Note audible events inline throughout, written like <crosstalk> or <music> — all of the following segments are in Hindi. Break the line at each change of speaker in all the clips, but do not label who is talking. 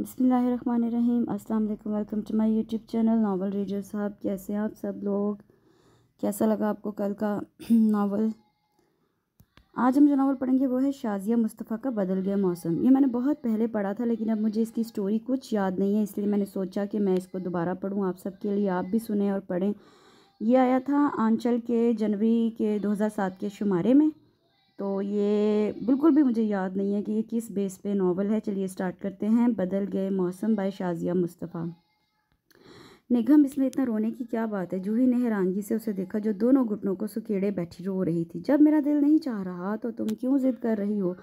बसमीम् अस्सलाम वालेकुम welcome to my YouTube channel novel reader साहब कैसे हैं आप सब लोग कैसा लगा आपको कल का <clears throat> नावल आज हम जो नावल पढ़ेंगे वो है शाजिया मुस्तफ़ा का बदल गया मौसम ये मैंने बहुत पहले पढ़ा था लेकिन अब मुझे इसकी स्टोरी कुछ याद नहीं है इसलिए मैंने सोचा कि मैं इसको दोबारा पढ़ूँ आप के लिए आप भी सुने और पढ़ें यह आया था आंचल के जनवरी के दो के शुमारे में तो ये बिल्कुल भी मुझे याद नहीं है कि ये किस बेस पे नावल है चलिए स्टार्ट करते हैं बदल गए मौसम बाय शाजिया मुस्तफ़ा निगम इसमें इतना रोने की क्या बात है जूही ने हैरानगी से उसे देखा जो दोनों घुटनों को सुखेड़े बैठी रो रही थी जब मेरा दिल नहीं चाह रहा तो तुम क्यों ज़िद कर रही हो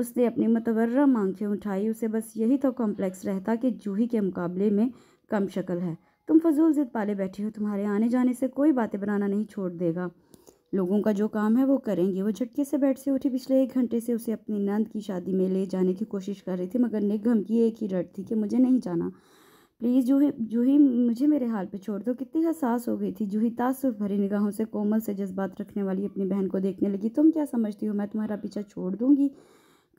उसने अपनी मतवर्रम आंखें उठाई उसे बस यही तो कॉम्प्लेक्स रहता कि जूही के मुकाबले में कम शक्ल है तुम फजूल ज़िद पाले बैठी हो तुम्हारे आने जाने से कोई बातें बनाना नहीं छोड़ देगा लोगों का जो काम है वो करेंगे वो झटके से बैठ से उठी पिछले एक घंटे से उसे अपनी नंद की शादी में ले जाने की कोशिश कर रही थी मगर निगम की एक ही रट थी कि मुझे नहीं जाना प्लीज़ जूही जूही मुझे मेरे हाल पे छोड़ दो कितनी हसास हो गई थी जूही तासुर भरी निगाहों से कोमल से जज्बात रखने वाली अपनी बहन को देखने लगी तुम क्या समझती हो मैं तुम्हारा पीछा छोड़ दूँगी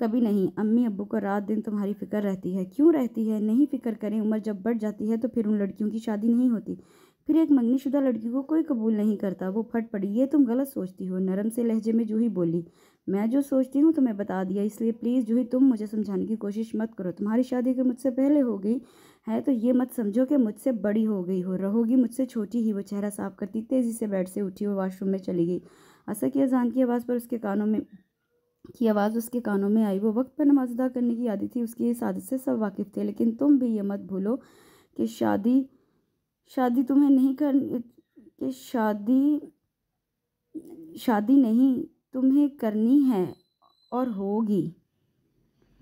कभी नहीं अम्मी अबू को रात दिन तुम्हारी फिक्र रहती है क्यों रहती है नहीं फिक्र करें उम्र जब बढ़ जाती है तो फिर उन लड़कियों की शादी नहीं होती फिर एक मंगनीशुदा लड़की को कोई कबूल नहीं करता वो फट पड़ी ये तुम गलत सोचती हो नरम से लहजे में जूही बोली मैं जो सोचती हूँ तुम्हें बता दिया इसलिए प्लीज़ जूही तुम मुझे समझाने की कोशिश मत करो तुम्हारी शादी अगर मुझसे पहले हो गई है तो ये मत समझो कि मुझसे बड़ी हो गई हो रहोगी मुझसे छोटी ही वो चेहरा साफ करती तेज़ी से बेड से उठी वो वाशरूम में चली गई असा की अजान की आवाज़ पर उसके कानों में की आवाज़ उसके कानों में आई वो वक्त पर नमाज अदा करने की आदत थी उसकी इस आदत से सब वाकिफ़ थे लेकिन तुम भी ये मत भूलो कि शादी शादी तुम्हें नहीं कर कि शादी शादी नहीं तुम्हें करनी है और होगी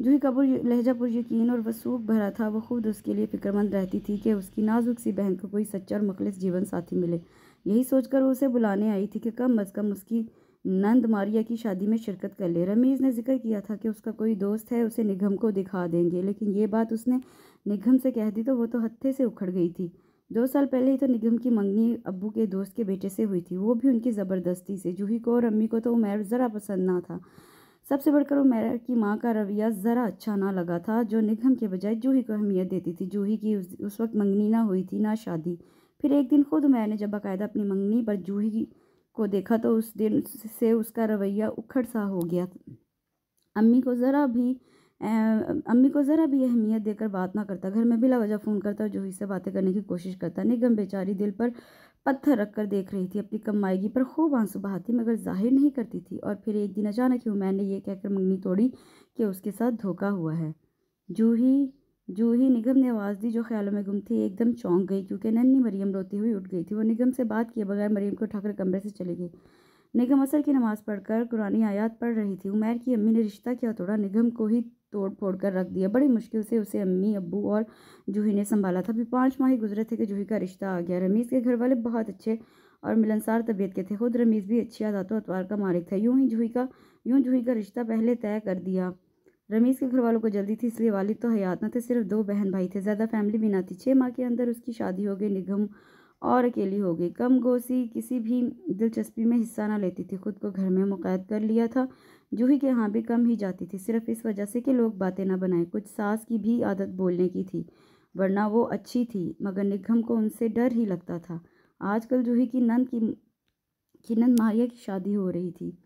जूही का लहजा पर यकीन और वसूख भरा था वो खुद उसके लिए फिक्रमंद रहती थी कि उसकी नाजुक सी बहन को कोई सच्चा और मुखलिस जीवन साथी मिले यही सोचकर उसे बुलाने आई थी कि कम अज़ कम उसकी नंद मारिया की शादी में शिरकत कर ले रमीज़ ने जिक्र किया था कि उसका कोई दोस्त है उसे निगम को दिखा देंगे लेकिन ये बात उसने निगम से कह दी तो वो तो हत्थे से उखड़ गई थी दो साल पहले ही तो निगम की मंगनी अब्बू के दोस्त के बेटे से हुई थी वो भी उनकी ज़बरदस्ती से जूही को और अम्मी को तो उमेर ज़रा पसंद ना था सबसे बढ़कर उमेर की माँ का रवैया ज़रा अच्छा ना लगा था जो निगम के बजाय जूही को अहमियत देती थी जूही की उस, उस वक्त मंगनी ना हुई थी ना शादी फिर एक दिन खुद उमेर ने जब बाकायदा अपनी मंगनी पर जूही को देखा तो उस दिन से उसका रवैया उखड़ सा हो गया अम्मी को ज़रा भी अम्मी को ज़रा भी अहमियत देकर बात ना करता घर में बिला वजह फ़ोन करता और जूही से बातें करने की कोशिश करता निगम बेचारी दिल पर पत्थर रख कर देख रही थी अपनी कमाएगी पर खूब आंसू बहाती मगर जाहिर नहीं करती थी और फिर एक दिन अचानक ही मैंने ने यह कहकर मंगनी तोड़ी कि उसके साथ धोखा हुआ है जूही जूही निगम ने आवाज़ दी जो ख्यालों में गुम थी एकदम चौंक गई क्योंकि नन्नी मरियम रोती हुई उठ गई थी वो निगम से बात किए बगैर मरियम को उठाकर कमरे से चली गई निगम असर की नमाज़ पढ़कर कुरानी आयात पढ़ रही थी उमैर की अम्मी ने रिश्ता किया तोड़ा निगम को ही तोड़ फोड़ कर रख दिया बड़ी मुश्किल से उसे अम्मी अब्बू और जूही ने संभाला था अभी पाँच माह ही गुजरे थे कि जूही का रिश्ता आ गया रमीज़ के घर वाले बहुत अच्छे और मिलनसार तबीयत के थे खुद रमीज़ भी अच्छी आदतों अतवार का मालिक था यूँ ही जूही का यूँ जूही का रिश्ता पहले तय कर दिया रमीज़ के घर वालों को जल्दी थी इसलिए वालिद तो हयात न थे सिर्फ दो बहन भाई थे ज़्यादा फैमिली भी ना थी छः माह के अंदर उसकी शादी हो गई निगम और अकेली हो गई कम गोसी किसी भी दिलचस्पी में हिस्सा ना लेती थी खुद को घर में मुकैद कर लिया था जूही के यहाँ भी कम ही जाती थी सिर्फ इस वजह से कि लोग बातें ना बनाएं कुछ सास की भी आदत बोलने की थी वरना वो अच्छी थी मगर निगम को उनसे डर ही लगता था आजकल जूही की नंद की की नंद मारिया की शादी हो रही थी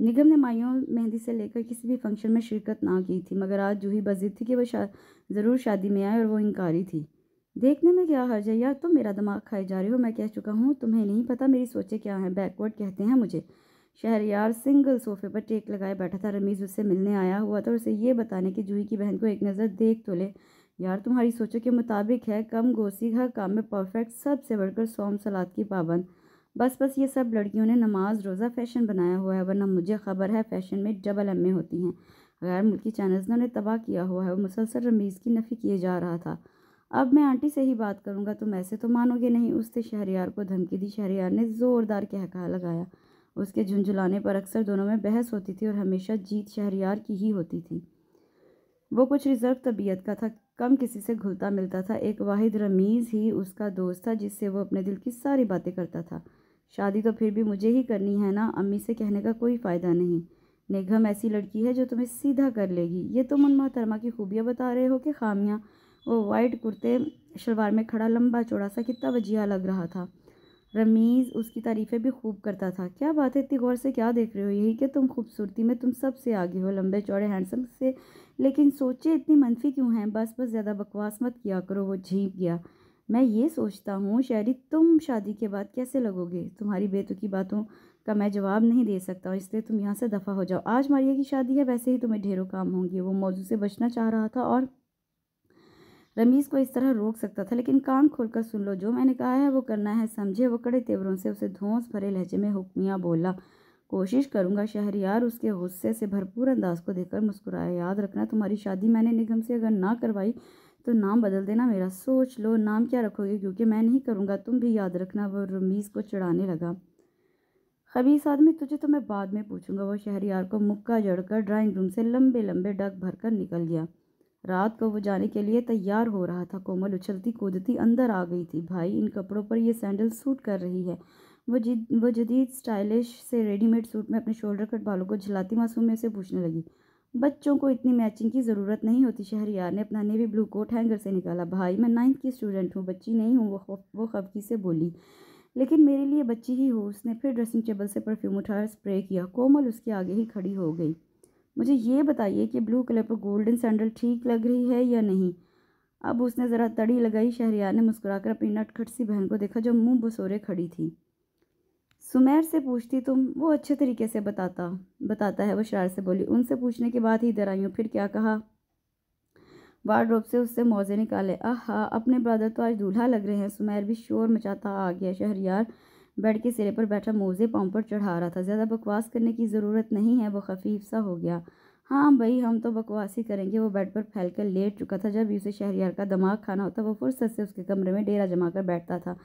निगम ने मायों मेहंदी से लेकर किसी भी फंक्शन में शिरकत ना की थी मगर आज जूही बजिद थी कि वह शा, ज़रूर शादी में आए और वो इनकारी थी देखने में क्या हर्ज है यार तुम तो मेरा दिमाग खाए जा रहे हो मैं कह चुका हूँ तुम्हें नहीं पता मेरी सोचे क्या हैं बैकवर्ड कहते हैं मुझे शहरियार सिंगल सोफे पर टेक लगाए बैठा था रमीज़ उससे मिलने आया हुआ था और उसे ये बताने कि जूही की बहन को एक नज़र देख तो ले यार तुम्हारी सोचों के मुताबिक है कम गोसी हर काम में परफेक्ट सबसे बढ़कर सोम सलाद की पाबंद बस बस ये सब लड़कियों ने नमाज रोज़ा फैशन बनाया हुआ है वरना मुझे खबर है फैशन में डबल एम होती हैं गैर मुल्की चैनल्स ने उन्हें तबाह किया हुआ है वो मुसलसल रमीज़ की नफ़ी किए जा रहा था अब मैं आंटी से ही बात करूँगा तुम ऐसे तो मानोगे नहीं उसने शहरियार को धमकी दी शहरियार ने ज़ोरदार कहका लगाया उसके झुंझुलाने पर अक्सर दोनों में बहस होती थी और हमेशा जीत शहरियार की ही होती थी वो कुछ रिजर्व तबीयत का था कम किसी से घुलता मिलता था एक वाहिद रमीज़ ही उसका दोस्त था जिससे वो अपने दिल की सारी बातें करता था शादी तो फिर भी मुझे ही करनी है ना अम्मी से कहने का कोई फ़ायदा नहीं निगम ऐसी लड़की है जो तुम्हें सीधा कर लेगी ये तुम उन मोहतरमा की खूबियाँ बता रहे हो कि खामियाँ वो वाइट कुर्ते शलवार में खड़ा लंबा चौड़ा सा कितना वजिया लग रहा था रमीज़ उसकी तारीफ़ें भी खूब करता था क्या बात है इतनी गौर से क्या देख रहे हो यही कि तुम खूबसूरती में तुम सबसे आगे हो लंबे चौड़े हैंडसम से लेकिन सोचे इतनी मनफी क्यों हैं बस बस ज़्यादा बकवास मत किया करो वो झीप गया मैं ये सोचता हूँ शायरी तुम शादी के बाद कैसे लगोगे तुम्हारी बेतुकी बातों का मैं जवाब नहीं दे सकता इसलिए तुम यहाँ से दफ़ा हो जाओ आज मारिया की शादी है वैसे ही तुम्हें ढेरों काम होंगे वो मौजू से बचना चाह रहा था और रमीज़ को इस तरह रोक सकता था लेकिन कान खोलकर सुन लो जो मैंने कहा है वो करना है समझे वो कड़े तेवरों से उसे धोस भरे लहजे में हुक्मिया बोला कोशिश करूंगा शहरियार उसके गुस्से से भरपूर अंदाज को देखकर मुस्कुराया याद रखना तुम्हारी शादी मैंने निगम से अगर ना करवाई तो नाम बदल देना मेरा सोच लो नाम क्या रखोगे क्योंकि मैं नहीं करूँगा तुम भी याद रखना वो रमीज़ को चढ़ाने लगा खबीस आदमी तुझे तो मैं बाद में पूछूंगा वो शहरियार को मुक्का जड़कर ड्राइंग रूम से लंबे लंबे डक भरकर निकल गया रात को वो जाने के लिए तैयार हो रहा था कोमल उछलती कूदती अंदर आ गई थी भाई इन कपड़ों पर यह सैंडल सूट कर रही है वो जिद वो जदीद स्टाइलिश से रेडीमेड सूट में अपने शोल्डर कट बालों को मासूम में से पूछने लगी बच्चों को इतनी मैचिंग की ज़रूरत नहीं होती यार ने अपना नेवी ब्लू कोट हैंगर से निकाला भाई मैं नाइन्थ की स्टूडेंट हूँ बच्ची नहीं हूँ वो वो खबकी से बोली लेकिन मेरे लिए बच्ची ही हो उसने फिर ड्रेसिंग टेबल से परफ्यूम उठाकर स्प्रे किया कोमल उसके आगे ही खड़ी हो गई मुझे ये बताइए कि ब्लू कलर पर गोल्डन सैंडल ठीक लग रही है या नहीं अब उसने ज़रा तड़ी लगाई शहरियार ने मुस्कुराकर अपनी नटखट सी बहन को देखा जो मुंह बसोरे खड़ी थी सुमेर से पूछती तुम वो अच्छे तरीके से बताता बताता है वो शरार से बोली उनसे पूछने के बाद ही इधर आई हूँ फिर क्या कहा रोब से उससे मोज़े निकाले आह अपने ब्रदर तो आज दूल्हा लग रहे हैं सुमेर भी शोर मचाता आ गया शहरियार बेड के सिरे पर बैठा मोज़े पाँव पर चढ़ा रहा था ज़्यादा बकवास करने की ज़रूरत नहीं है वो खफीफ सा हो गया हाँ भाई हम तो बकवास ही करेंगे वो बेड पर फैल कर लेट चुका था जब भी उसे शहरियार का दिमाग खाना होता वो फुर्सत से उसके कमरे में डेरा जमा कर बैठता था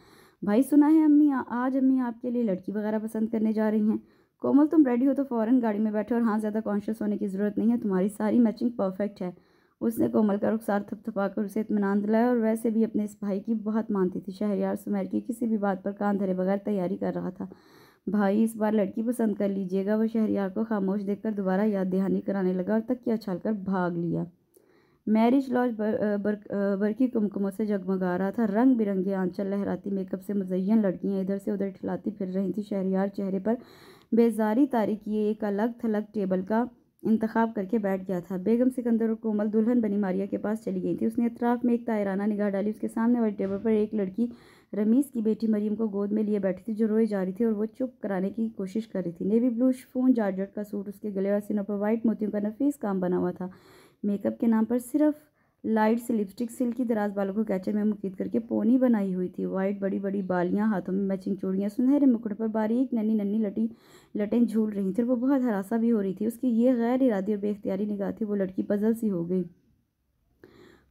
भाई सुना है अम्मी आज अम्मी आपके लिए लड़की वगैरह पसंद करने जा रही हैं कोमल तुम रेडी हो तो फ़ौरन गाड़ी में बैठो और हाँ ज़्यादा कॉन्शियस होने की ज़रूरत नहीं है तुम्हारी सारी मैचिंग परफेक्ट है उसने कोमल का रुखसार थपथपाकर उसे इतमान दिलाया और वैसे भी अपने इस भाई की बहुत मानती थी शहरियार सुमैर की किसी भी बात पर कान धरे बगैर तैयारी कर रहा था भाई इस बार लड़की पसंद कर लीजिएगा वह शहरियार को खामोश देखकर दोबारा याद दहानी कराने लगा और तकिया कर भाग लिया मैरिज लॉज बर, बर, बरकी कुमकुमों से जगमगा रहा था रंग बिरंगे आंचल लहराती मेकअप से मुजयन लड़कियाँ इधर से उधर ठिलाती फिर रही थी शहरियार चेहरे पर बेजारी तारी किए एक अलग थलग टेबल का इंतखब करके बैठ गया था बेगम सिकंदर और कोमल दुल्हन बनी मारिया के पास चली गई थी उसने अतराफ में एक तायराना निगाह डाली उसके सामने वाली टेबल पर एक लड़की रमीज़ की बेटी मरीम को गोद में लिए बैठी थी जो रोए जा रही थी और वो चुप कराने की कोशिश कर रही थी नेवी ब्लू फोन जार्जट का सूट उसके गले और सीनों पर वाइट मोतियों का नफीस काम बना हुआ था मेकअप के नाम पर सिर्फ लाइट से लिपस्टिक सिल्क की दराज बालों को कैचर में मुकीद करके पोनी बनाई हुई थी वाइट बड़ी बड़ी बालियां हाथों में मैचिंग चूड़ियां सुनहरे मुकुट पर बारीक नन्नी नन्नी लटी लटें झूल रही थी वो बहुत हरासा भी हो रही थी उसकी ये गैर इरादी और बेख्तियारी निगाह थी वो लड़की पजल सी हो गई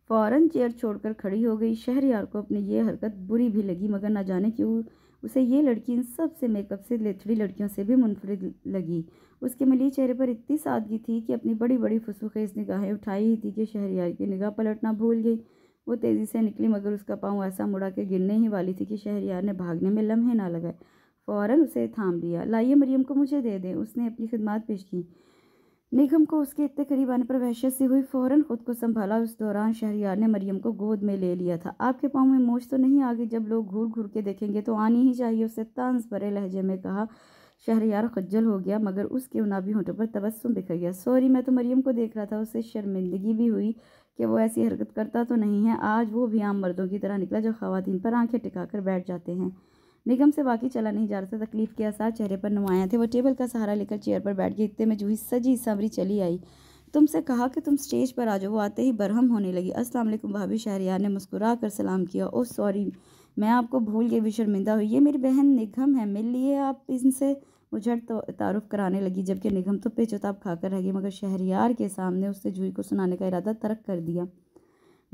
फ़ौरन चेयर छोड़कर खड़ी हो गई शहर यार को अपनी ये हरकत बुरी भी लगी मगर ना जाने क्यों उसे ये लड़की इन सब से मेकअप से लेथड़ी लड़कियों से भी मुनफरद लगी उसके मिली चेहरे पर इतनी सादगी थी कि अपनी बड़ी बड़ी फसूखेज निगाहें उठाई ही थी कि शहरियार की निगाह पलटना भूल गई वो तेज़ी से निकली मगर उसका पाँव ऐसा मुड़ा के गिरने ही वाली थी कि शहरियार ने भागने में लम्हे ना लगाए फ़ौरन उसे थाम लिया लाइए मरियम को मुझे दे दें उसने अपनी खिदमत पेश की निगम को उसके इतने करीब आने पर वहशत से हुई फौरन खुद को संभाला उस दौरान शहरियार ने मरियम को गोद में ले लिया था आपके पाँव में मोच तो नहीं आ गई जब लोग घूर घूर के देखेंगे तो आनी ही चाहिए उससे तांस भरे लहजे में कहा शहरियार खज्जल हो गया मगर उसके उनाबी होटों पर तबस्म बिखर गया सॉरी मैं तो मरियम को देख रहा था उससे शर्मिंदगी भी हुई कि वो ऐसी हरकत करता तो नहीं है आज वो भी आम मर्दों की तरह निकला जो खातन पर आँखें टिका कर बैठ जाते हैं निगम से वाकई चला नहीं जा रहा था तकलीफ के आसार चेहरे पर नुमाया थे वो टेबल का सहारा लेकर चेयर पर बैठ गई इतने में जूही सजी सबरी चली आई तुमसे कहा कि तुम स्टेज पर आ जाओ वो आते ही बरहम होने लगी अस्सलाम वालेकुम भाभी शहरियार ने मुस्कुरा कर सलाम किया ओ सॉरी मैं आपको भूल गई भी शर्मिंदा हुई ये मेरी बहन निगम है मिल लिए आप इनसे मुझे तो तारुफ कराने लगी जबकि निगम तो पेचोताब खाकर रह गई मगर शहरियार के सामने उसने जूही को सुनाने का इरादा तर्क कर दिया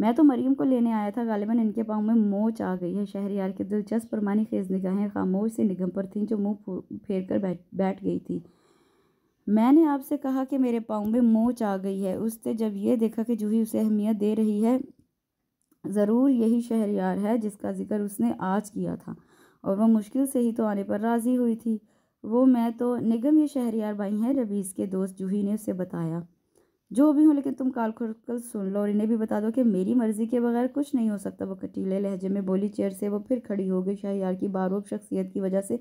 मैं तो मरीम को लेने आया था गालिबा इनके पाँव में मोच आ गई है शहर यार के दिलचस्प परमानी खेज निगाहें खामोश से निगम पर थीं जो मुंह फेर कर बैठ बैठ गई थी मैंने आपसे कहा कि मेरे पाँव में मोच आ गई है उसने जब यह देखा कि जूही उसे अहमियत दे रही है ज़रूर यही शहर यार है जिसका जिक्र उसने आज किया था और वह मुश्किल से ही तो आने पर राज़ी हुई थी वो मैं तो निगम ये शहर यार भाई हैं रबीज़ के दोस्त जूही ने उसे बताया जो भी हो लेकिन तुम काल खुरकल सुन लो और इन्हें भी बता दो कि मेरी मर्ज़ी के बगैर कुछ नहीं हो सकता वो कटीले लहजे में बोली चेयर से वो फिर खड़ी हो गई शाहयार की बारूब शख्सियत की वजह से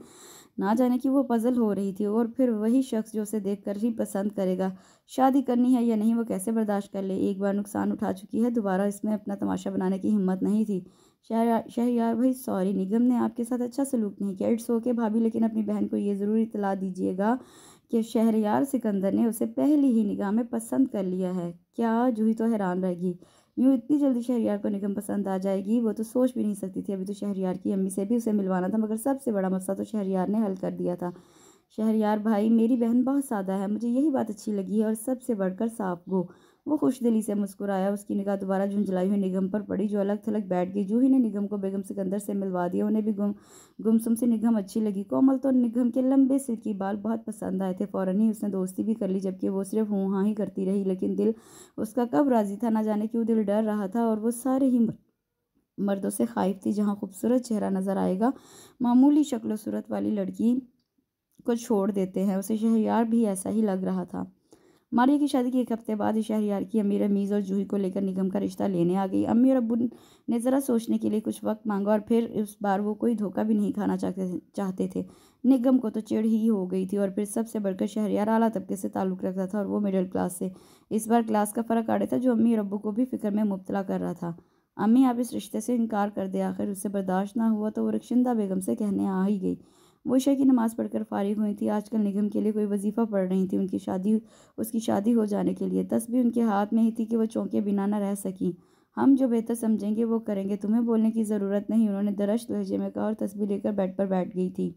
ना जाने की वो पजल हो रही थी और फिर वही शख्स जो उसे देख कर ही पसंद करेगा शादी करनी है या नहीं वो कैसे बर्दाश्त कर ले एक बार नुकसान उठा चुकी है दोबारा इसमें अपना तमाशा बनाने की हिम्मत नहीं थी यार भाई सॉरी निगम ने आपके साथ अच्छा सलूक नहीं किया इट्स ओके भाभी लेकिन अपनी बहन को ये ज़रूर इतला दीजिएगा कि शहरयार सिकंदर ने उसे पहली ही निगाह में पसंद कर लिया है क्या जूही तो हैरान रहेगी यूँ इतनी जल्दी शहरियार को निगम पसंद आ जाएगी वो तो सोच भी नहीं सकती थी अभी तो शहरियार की अम्मी से भी उसे मिलवाना था मगर सबसे बड़ा मसला तो शहरियार ने हल कर दिया था शहरियार भाई मेरी बहन बहुत सादा है मुझे यही बात अच्छी लगी है और सबसे बढ़कर साफ गो वो खुश दिली से मुस्कुराया उसकी निगाह दोबारा झुंझलाई हुई निगम पर पड़ी जो अलग थलग बैठ गई जूही ने निगम को बेगम सिकंदर से मिलवा दिया उन्हें भी गुम गुमसुम से निगम अच्छी लगी कोमल तो निगम के लंबे सिर की बाल बहुत पसंद आए थे फ़ौरन ही उसने दोस्ती भी कर ली जबकि वो सिर्फ हूँ हाँ ही करती रही लेकिन दिल उसका कब राज़ी था ना जाने क्यों दिल डर रहा था और वो सारे ही मर्दों से खाइफ थी जहाँ खूबसूरत चेहरा नज़र आएगा मामूली शक्ल सूरत वाली लड़की को छोड़ देते हैं उसे शहयार भी ऐसा ही लग रहा था मारिया की शादी के एक हफ्ते बाद शहरियार की अमीर अमीज़ और जूही को लेकर निगम का रिश्ता लेने आ गई अम्मी और अबू ने ज़रा सोचने के लिए कुछ वक्त मांगा और फिर उस बार वो कोई धोखा भी नहीं खाना चाहते चाहते थे निगम को तो चिड़ ही हो गई थी और फिर सबसे बढ़कर शहरियार आला तबके से ताल्लुक़ रखता था और वो मिडिल क्लास से इस बार क्लास का फ़र्क आ रहा था जो अम्मी और अबू को भी फिक्र में मुबतला कर रहा था अम्मी आप इस रिश्ते से इनकार कर दे आखिर उससे बर्दाश्त ना हुआ तो वो रक्षिंदा बेगम से कहने आ ही गई वो इशा की नमाज़ पढ़कर फ़ारिग हुई थी आजकल निगम के लिए कोई वजीफ़ा पढ़ रही थी उनकी शादी उसकी शादी हो जाने के लिए तस्वीर उनके हाथ में ही थी कि वह चौंके बिना ना रह सकें हम जो बेहतर समझेंगे वो करेंगे तुम्हें बोलने की ज़रूरत नहीं उन्होंने दरश लहजे में कहा और तस्वीर लेकर बेड पर बैठ गई थी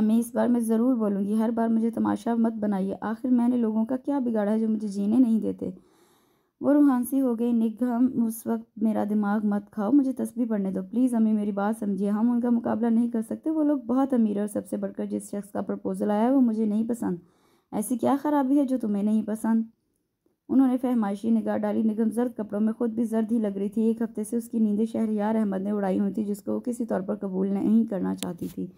अम्मी इस बार मैं ज़रूर बोलूँगी हर बार मुझे तमाशा मत बनाइए आखिर मैंने लोगों का क्या बिगाड़ा है जो मुझे जीने नहीं देते वो रूहान सी हो गई निगम हम उस वक्त मेरा दिमाग मत खाओ मुझे तस्वीर पढ़ने दो प्लीज़ हमें मेरी बात समझिए हम उनका मुकाबला नहीं कर सकते वो लोग बहुत अमीर और सबसे बढ़कर जिस शख्स का प्रपोज़ल आया है वो मुझे नहीं पसंद ऐसी क्या ख़राबी है जो तुम्हें नहीं पसंद उन्होंने फहमाइशी निगाह डाली निगम जर्द कपड़ों में खुद भी जर्द ही लग रही थी एक हफ्ते से उसकी नींदें शहर यार अहमद ने उड़ाई हुई थी जिसको वो किसी तौर पर कबूल नहीं करना चाहती थी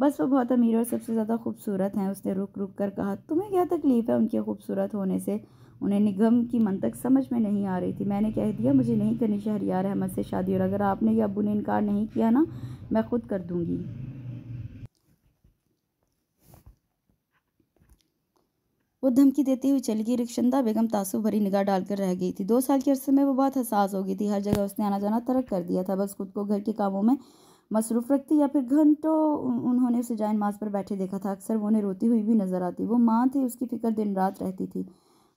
बस वो बहुत अमीर और सबसे ज़्यादा खूबसूरत हैं उसने रुक रुक कर कहा तुम्हें क्या तकलीफ़ है उनके खूबसूरत होने से उन्हें निगम की मन तक समझ में नहीं आ रही थी मैंने कह दिया मुझे नहीं करनी शहरियार अहमद से शादी और अगर आपने या अबू ने इनकार नहीं किया ना मैं खुद कर दूंगी वो धमकी देती हुई चली गई रिक्शंदा बेगम तासु भरी निगाह डालकर रह गई थी दो साल के अरसे में वो बहुत हसास हो गई थी हर जगह उसने आना जाना तर्क कर दिया था बस खुद को घर के कामों में मसरूफ़ रखती या फिर घंटों उन्होंने उसे जाए नमाज पर बैठे देखा था अक्सर वो उन्हें रोती हुई भी नज़र आती वो माँ थी उसकी फ़िक्र दिन रात रहती थी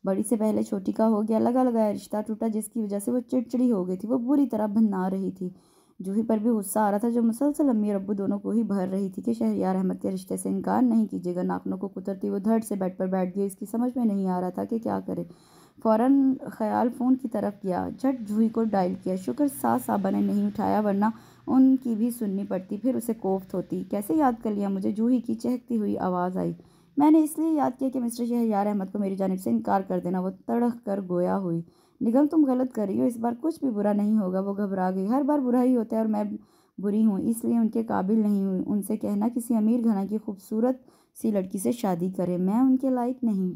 बड़ी से पहले छोटी का हो गया लगा लगाया रिश्ता टूटा जिसकी वजह से वो चिड़चिड़ी हो गई थी वो बुरी तरह भन्ना रही थी जूही पर भी गुस्सा आ रहा था जो मुसलसल अम्मी और अबू दोनों को ही भर रही थी कि शहरियार अहमद के रिश्ते से इनकार नहीं कीजिएगा नाखनों को कुतरती वो धड़ से बेड पर बैठ गई इसकी समझ में नहीं आ रहा था कि क्या करे फ़ौरन ख्याल फ़ोन की तरफ किया झट जूही को डायल किया शुक्र सास साबा ने नहीं उठाया वरना उनकी भी सुननी पड़ती फिर उसे कोफ्त होती कैसे याद कर लिया मुझे जूही की चहकती हुई आवाज़ आई मैंने इसलिए याद किया कि मिस्टर यार अहमद को मेरी जानब से इनकार कर देना वो तड़क कर गोया हुई निगम तुम गलत कर रही हो इस बार कुछ भी बुरा नहीं होगा वो घबरा गई हर बार बुरा ही होता है और मैं बुरी हूँ इसलिए उनके काबिल नहीं हुई उनसे कहना किसी अमीर घना की खूबसूरत सी लड़की से शादी करे मैं उनके लायक नहीं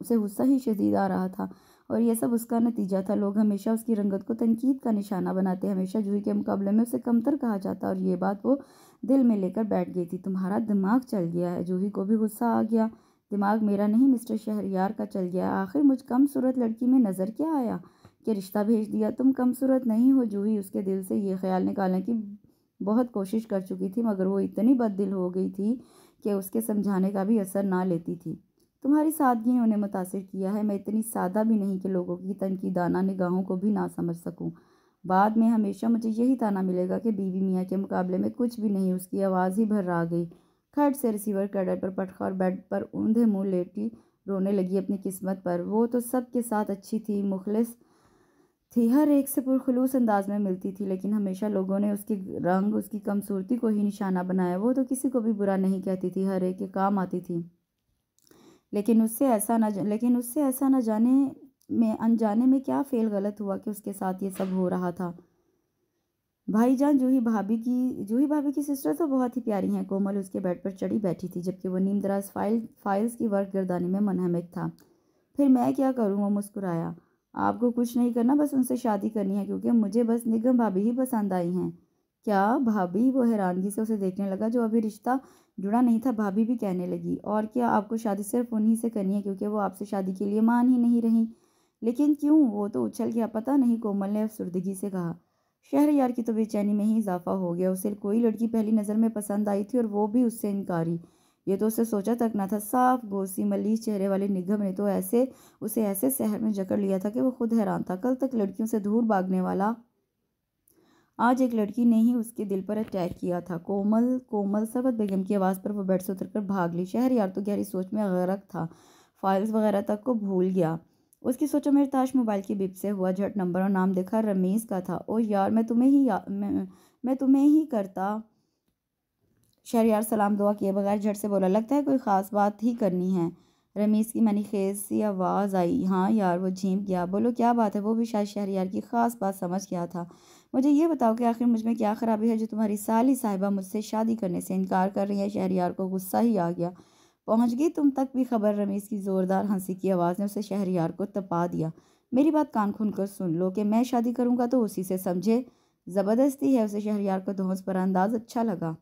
उसे गुस्सा ही शदीद आ रहा था और यह सब उसका नतीजा था लोग हमेशा उसकी रंगत को तनकीद का निशाना बनाते हमेशा जूही के मुकाबले में उसे कमतर कहा जाता और ये बात वो दिल में लेकर बैठ गई थी तुम्हारा दिमाग चल गया है जूही को भी गुस्सा आ गया दिमाग मेरा नहीं मिस्टर शहरियार का चल गया आखिर मुझ कम सूरत लड़की में नज़र क्या आया कि रिश्ता भेज दिया तुम कम सूरत नहीं हो जूही उसके दिल से ये ख्याल निकालने की बहुत कोशिश कर चुकी थी मगर वो इतनी बद दिल हो गई थी कि उसके समझाने का भी असर ना लेती थी तुम्हारी सादगी ने उन्हें मुतासर किया है मैं इतनी सादा भी नहीं कि लोगों की तनकीदाना निगाहों को भी ना समझ सकूँ बाद में हमेशा मुझे यही ताना मिलेगा कि बीवी मियाँ के मुकाबले में कुछ भी नहीं उसकी आवाज़ ही भर आ गई खट से रिसीवर कैडर पर पटखा और बेड पर ऊंधे मुंह लेटी रोने लगी अपनी किस्मत पर वो तो सब के साथ अच्छी थी मुखलस थी हर एक से पुरखलूस अंदाज में मिलती थी लेकिन हमेशा लोगों ने उसके रंग उसकी कमसूरती को ही निशाना बनाया वो तो किसी को भी बुरा नहीं कहती थी हर एक के काम आती थी लेकिन उससे ऐसा ना लेकिन उससे ऐसा ना जाने में अनजाने में क्या फेल गलत हुआ कि उसके साथ ये सब हो रहा था भाईजान जूही भाभी की जूही भाभी की सिस्टर तो बहुत ही प्यारी हैं कोमल उसके बेड पर चढ़ी बैठी थी जबकि वो नीम दराज फाइल फाइल्स की वर्क गर्दानी में मनहमिक था फिर मैं क्या करूँ वो मुस्कुराया आपको कुछ नहीं करना बस उनसे शादी करनी है क्योंकि मुझे बस निगम भाभी ही पसंद आई हैं क्या भाभी वो हैरानगी से उसे देखने लगा जो अभी रिश्ता जुड़ा नहीं था भाभी भी कहने लगी और क्या आपको शादी सिर्फ उन्हीं से करनी है क्योंकि वो आपसे शादी के लिए मान ही नहीं रही लेकिन क्यों वो तो उछल गया पता नहीं कोमल ने अफसरदगी से कहा शहर यार की तो बेचैनी में ही इजाफा हो गया उसे कोई लड़की पहली नज़र में पसंद आई थी और वो भी उससे इनकारी ये तो उसे सोचा तक ना था साफ गोसी मलीज चेहरे वाले निगम ने तो ऐसे उसे ऐसे शहर में जकड़ लिया था कि वो खुद हैरान था कल तक लड़कियों से दूर भागने वाला आज एक लड़की ने ही उसके दिल पर अटैक किया था कोमल कोमल सरबत बेगम की आवाज़ पर वह बेड से उतर कर भाग ली शहर यार तो गहरी सोच में गरक था फाइल्स वगैरह तक को भूल गया उसकी सोचों मेरे ताश मोबाइल की बिप से हुआ झट नंबर और नाम देखा रमीज़ का था ओ यार मैं तुम्हें ही मैं, मैं तुम्हें ही करता शहर यार सलाम दुआ किए बगैर झट से बोला लगता है कोई ख़ास बात ही करनी है रमीज़ की मैनी खेज सी आवाज़ आई हाँ यार वो झीम गया बोलो क्या बात है वो भी शायद शहर यार की ख़ास बात समझ गया था मुझे ये बताओ कि आखिर मुझ में क्या खराबी है जो तुम्हारी साली साहिबा मुझसे शादी करने से इनकार कर रही है शहरियार को गुस्सा ही आ गया पहुंच गई तुम तक भी खबर रमेश की ज़ोरदार हंसी की आवाज़ ने उसे शहरियार को तपा दिया मेरी बात कान खुन कर सुन लो कि मैं शादी करूँगा तो उसी से समझे ज़बरदस्ती है उसे शहरियार को धोस पर अंदाज अच्छा लगा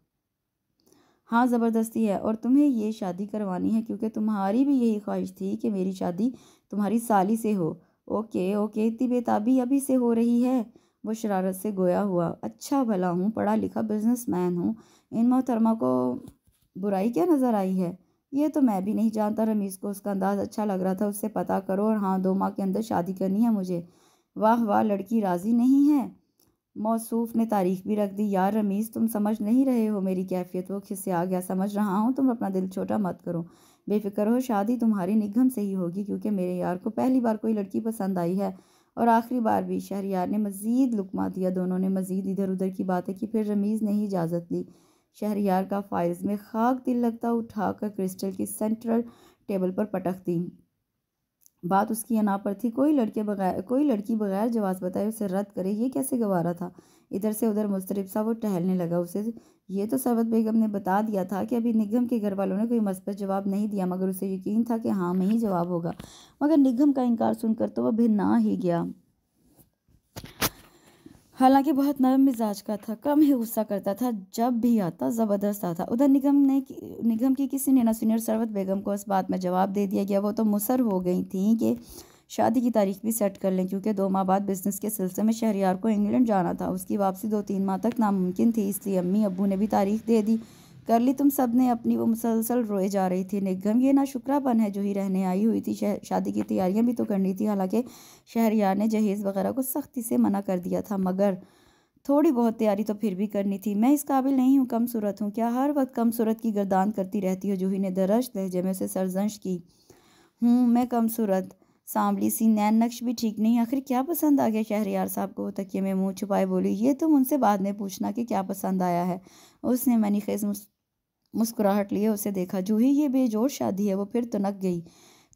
हाँ ज़बरदस्ती है और तुम्हें ये शादी करवानी है क्योंकि तुम्हारी भी यही ख्वाहिश थी कि मेरी शादी तुम्हारी साली से हो ओके ओके इतनी बेताबी अभी से हो रही है वो शरारत से गोया हुआ अच्छा भला हूँ पढ़ा लिखा बिजनेस मैन हूँ इन मोहतरमा को बुराई क्या नज़र आई है ये तो मैं भी नहीं जानता रमीज़ को उसका अंदाज़ अच्छा लग रहा था उससे पता करो और हाँ दो माह के अंदर शादी करनी है मुझे वाह वाह लड़की राज़ी नहीं है मौसूफ ने तारीख भी रख दी यार रमीज़ तुम समझ नहीं रहे हो मेरी कैफियत वो खिस्से आ गया समझ रहा हूँ तुम अपना दिल छोटा मत करो बेफिक्र हो शादी तुम्हारी निगम से ही होगी क्योंकि मेरे यार को पहली बार कोई लड़की पसंद आई है और आखिरी बार भी शहरियार ने मज़ीद लुकमा दिया दोनों ने मज़ीद इधर उधर की बातें की फिर रमीज़ ने ही इजाज़त ली शहरियार का फाइल्स में खाक दिल लगता उठा कर क्रिस्टल की सेंट्रल टेबल पर पटक दी बात उसकी अना पर थी कोई लड़के बगैर कोई लड़की बगैर जवाब बताए उसे रद्द करे ये कैसे गवारा था इधर से उधर मुस्तरब सा वो टहलने लगा उसे ये तो सरवत बेगम ने बता दिया था कि अभी निगम के घर वालों ने कोई मस्बत जवाब नहीं दिया मगर उसे यकीन था कि हाँ में ही जवाब होगा मगर निगम का इनकार सुनकर तो वह भिन्ना ही गया हालांकि बहुत नरम मिजाज का था कम ही गुस्सा करता था जब भी आता ज़बरदस्त आता उधर निगम ने निगम की किसी ने ना सुनी और सरवत बेगम को इस बात में जवाब दे दिया गया वो तो मुसर हो गई थी कि शादी की तारीख भी सेट कर लें क्योंकि दो माह बाद बिजनेस के सिलसिले में शहरियार को इंग्लैंड जाना था उसकी वापसी दो तीन माह तक नामुमकिन थी इसलिए अम्मी अबू ने भी तारीख दे दी कर ली तुम सब ने अपनी वो मुसलसल रोए जा रही थी निगम ये ना शुक्रापन है जो ही रहने आई हुई थी शादी की तैयारियां भी तो करनी थी हालांकि शहरियार ने जहेज़ वगैरह को सख्ती से मना कर दिया था मगर थोड़ी बहुत तैयारी तो फिर भी करनी थी मैं इस काबिल नहीं हूँ कम सूरत हूँ क्या हर वक्त कम सूरत की गर्दान करती रहती हो जूही ने दरश लहजे में उसे सरजंश की हूँ मैं कम सूरत सांवली सी नैन नक्श भी ठीक नहीं आखिर क्या पसंद आ गया यार साहब को तकिए में मुंह छुपाए बोली ये तुम तो उनसे बाद में पूछना कि क्या पसंद आया है उसने मनी खेज मुस्कुराहट लिए उसे देखा जो ही ये बेजोड़ शादी है वो फिर तनक तो गई